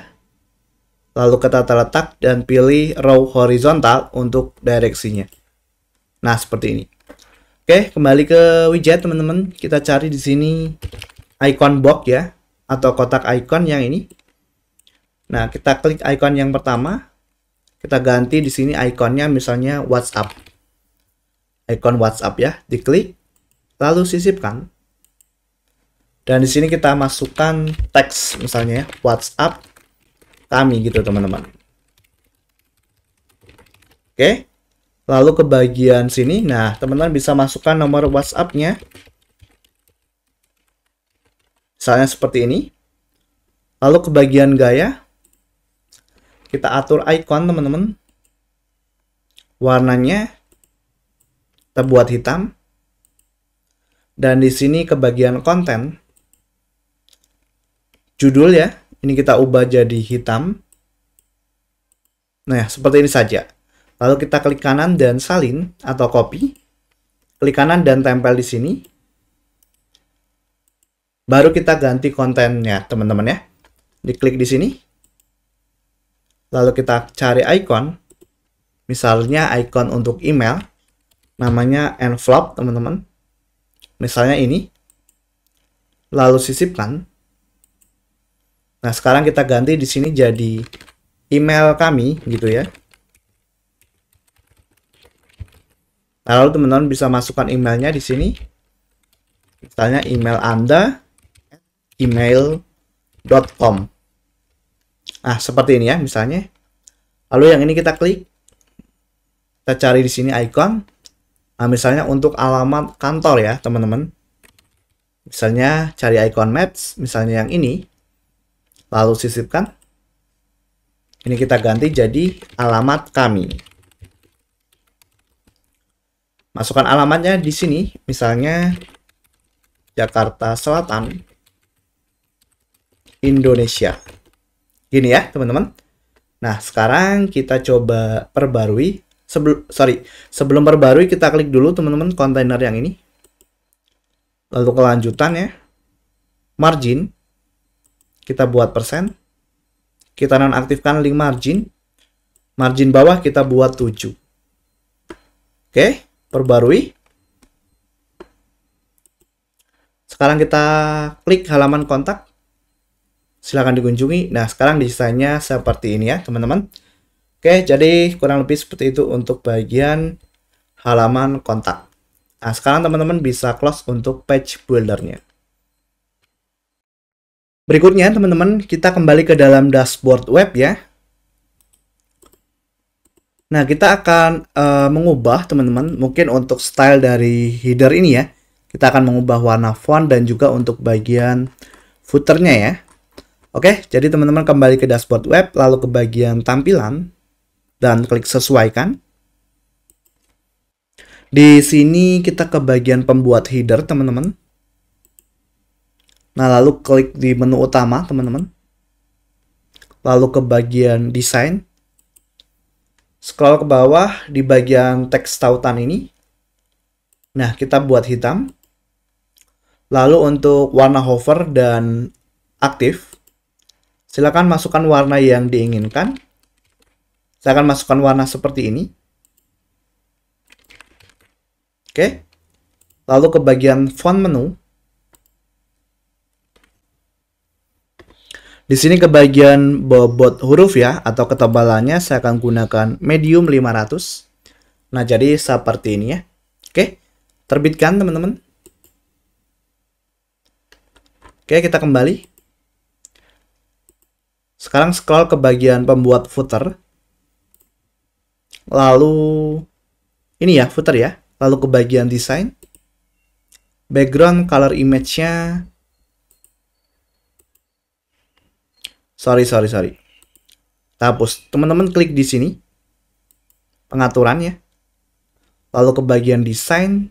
lalu kita tata letak dan pilih row horizontal untuk direksinya nah seperti ini oke kembali ke widget teman-teman kita cari di sini icon box ya atau kotak icon yang ini Nah, kita klik icon yang pertama. Kita ganti di sini ikonnya misalnya WhatsApp. Icon WhatsApp ya, diklik lalu sisipkan. Dan di sini kita masukkan teks misalnya ya, WhatsApp kami gitu teman-teman. Oke. Lalu ke bagian sini. Nah, teman-teman bisa masukkan nomor WhatsApp-nya. Misalnya seperti ini. Lalu ke bagian gaya, kita atur icon teman-teman warnanya kita buat hitam dan di sini ke bagian konten judul ya ini kita ubah jadi hitam nah ya, seperti ini saja lalu kita klik kanan dan salin atau copy klik kanan dan tempel di sini baru kita ganti kontennya teman-teman ya diklik di sini lalu kita cari icon misalnya icon untuk email namanya envelope teman-teman misalnya ini lalu sisipkan nah sekarang kita ganti di sini jadi email kami gitu ya nah, lalu teman-teman bisa masukkan emailnya di sini misalnya email anda email.com Nah, seperti ini ya misalnya. Lalu yang ini kita klik. Kita cari di sini icon. Nah, misalnya untuk alamat kantor ya, teman-teman. Misalnya cari icon maps, misalnya yang ini. Lalu sisipkan. Ini kita ganti jadi alamat kami. Masukkan alamatnya di sini, misalnya Jakarta Selatan, Indonesia. Gini ya, teman-teman. Nah, sekarang kita coba perbarui. Sebelum sorry, sebelum perbarui kita klik dulu teman-teman kontainer yang ini. Lalu kelanjutan ya. Margin kita buat persen. Kita nonaktifkan link margin. Margin bawah kita buat 7. Oke, perbarui. Sekarang kita klik halaman kontak silahkan dikunjungi. Nah, sekarang desainnya seperti ini ya, teman-teman. Oke, jadi kurang lebih seperti itu untuk bagian halaman kontak. Nah, sekarang teman-teman bisa close untuk page buildernya. Berikutnya, teman-teman, kita kembali ke dalam dashboard web ya. Nah, kita akan uh, mengubah, teman-teman, mungkin untuk style dari header ini ya. Kita akan mengubah warna font dan juga untuk bagian footernya ya. Oke, jadi teman-teman kembali ke dashboard web, lalu ke bagian tampilan, dan klik sesuaikan. Di sini kita ke bagian pembuat header, teman-teman. Nah, lalu klik di menu utama, teman-teman. Lalu ke bagian desain. Scroll ke bawah di bagian teks tautan ini. Nah, kita buat hitam. Lalu untuk warna hover dan aktif, Silakan masukkan warna yang diinginkan. saya akan masukkan warna seperti ini. Oke. Lalu ke bagian font menu. Di sini ke bagian bobot huruf ya atau ketebalannya saya akan gunakan medium 500. Nah, jadi seperti ini ya. Oke. Terbitkan teman-teman. Oke, kita kembali. Sekarang scroll ke bagian pembuat footer. Lalu ini ya footer ya. Lalu ke bagian desain. Background color image-nya Sorry, sorry, sorry. Kita hapus. Teman-teman klik di sini. Pengaturannya. Lalu ke bagian desain.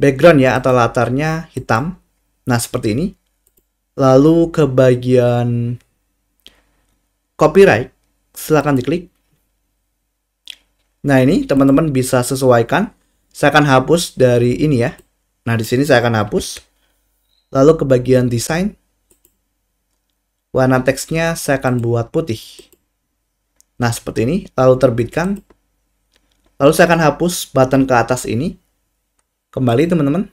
Background ya atau latarnya hitam. Nah, seperti ini. Lalu ke bagian copyright, silahkan diklik. Nah ini teman-teman bisa sesuaikan. Saya akan hapus dari ini ya. Nah di sini saya akan hapus. Lalu ke bagian desain. Warna teksnya saya akan buat putih. Nah seperti ini. Lalu terbitkan. Lalu saya akan hapus button ke atas ini. Kembali teman-teman.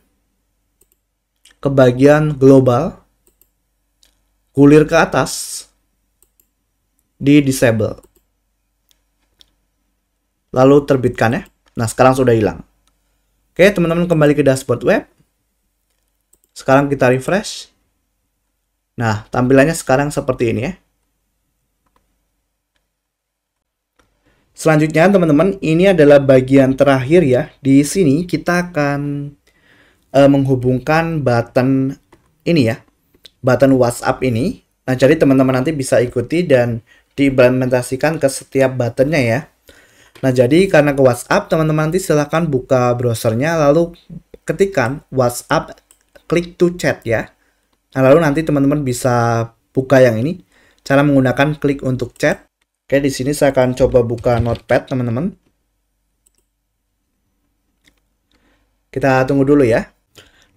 Ke bagian global. Gulir ke atas di disable. Lalu terbitkan ya. Nah, sekarang sudah hilang. Oke, teman-teman kembali ke dashboard web. Sekarang kita refresh. Nah, tampilannya sekarang seperti ini ya. Selanjutnya teman-teman, ini adalah bagian terakhir ya. Di sini kita akan e, menghubungkan button ini ya, button WhatsApp ini. Nah, jadi teman-teman nanti bisa ikuti dan diimplementasikan ke setiap buttonnya ya. Nah, jadi karena ke WhatsApp, teman-teman nanti silahkan buka browsernya, lalu ketikkan WhatsApp, klik to chat ya. Nah, lalu nanti teman-teman bisa buka yang ini, cara menggunakan klik untuk chat. Oke, di sini saya akan coba buka notepad, teman-teman. Kita tunggu dulu ya.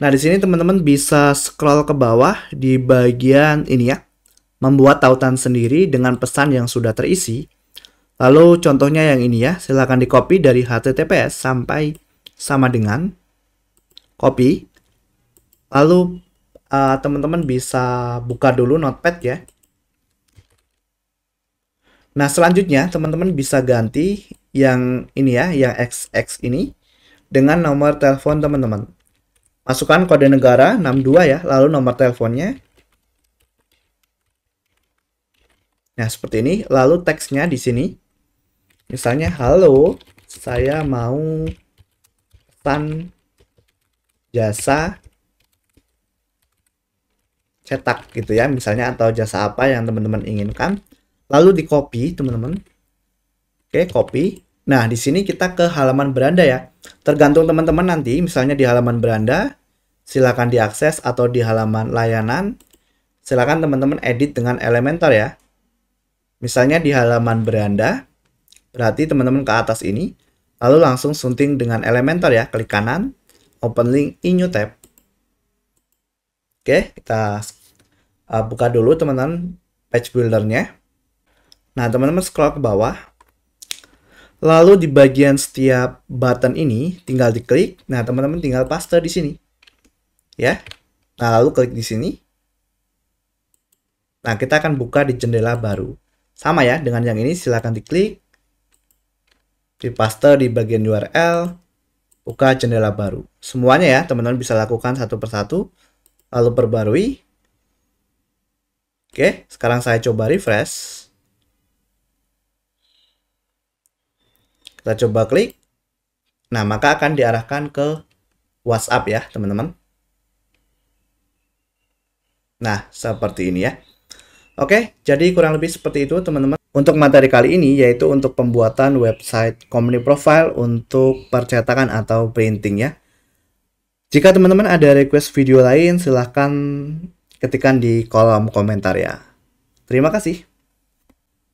Nah, di sini teman-teman bisa scroll ke bawah di bagian ini ya, membuat tautan sendiri dengan pesan yang sudah terisi. Lalu contohnya yang ini ya, silakan di copy dari HTTPS sampai sama dengan copy. Lalu eh, teman-teman uh, bisa buka dulu notepad ya. Nah selanjutnya teman-teman bisa ganti yang ini ya, yang XX ini dengan nomor telepon teman-teman. Masukkan kode negara 62 ya, lalu nomor teleponnya Nah, seperti ini. Lalu teksnya di sini. Misalnya, halo, saya mau pesan jasa cetak gitu ya. Misalnya atau jasa apa yang teman-teman inginkan. Lalu di copy, teman-teman. Oke, copy. Nah, di sini kita ke halaman beranda ya. Tergantung teman-teman nanti, misalnya di halaman beranda, silakan diakses atau di halaman layanan, silakan teman-teman edit dengan Elementor ya. Misalnya di halaman beranda, berarti teman-teman ke atas ini, lalu langsung sunting dengan Elementor ya, klik kanan, open link in new tab. Oke, kita uh, buka dulu teman-teman page buildernya. Nah, teman-teman scroll ke bawah. Lalu di bagian setiap button ini tinggal diklik. Nah, teman-teman tinggal paste di sini. Ya. Nah, lalu klik di sini. Nah, kita akan buka di jendela baru. Sama ya dengan yang ini, silahkan diklik, dipaste di bagian URL, buka jendela baru. Semuanya ya, teman-teman bisa lakukan satu persatu, lalu perbarui. Oke, sekarang saya coba refresh. Kita coba klik. Nah, maka akan diarahkan ke WhatsApp ya, teman-teman. Nah, seperti ini ya. Oke, jadi kurang lebih seperti itu teman-teman. Untuk materi kali ini yaitu untuk pembuatan website company profile untuk percetakan atau printing ya. Jika teman-teman ada request video lain silahkan ketikkan di kolom komentar ya. Terima kasih.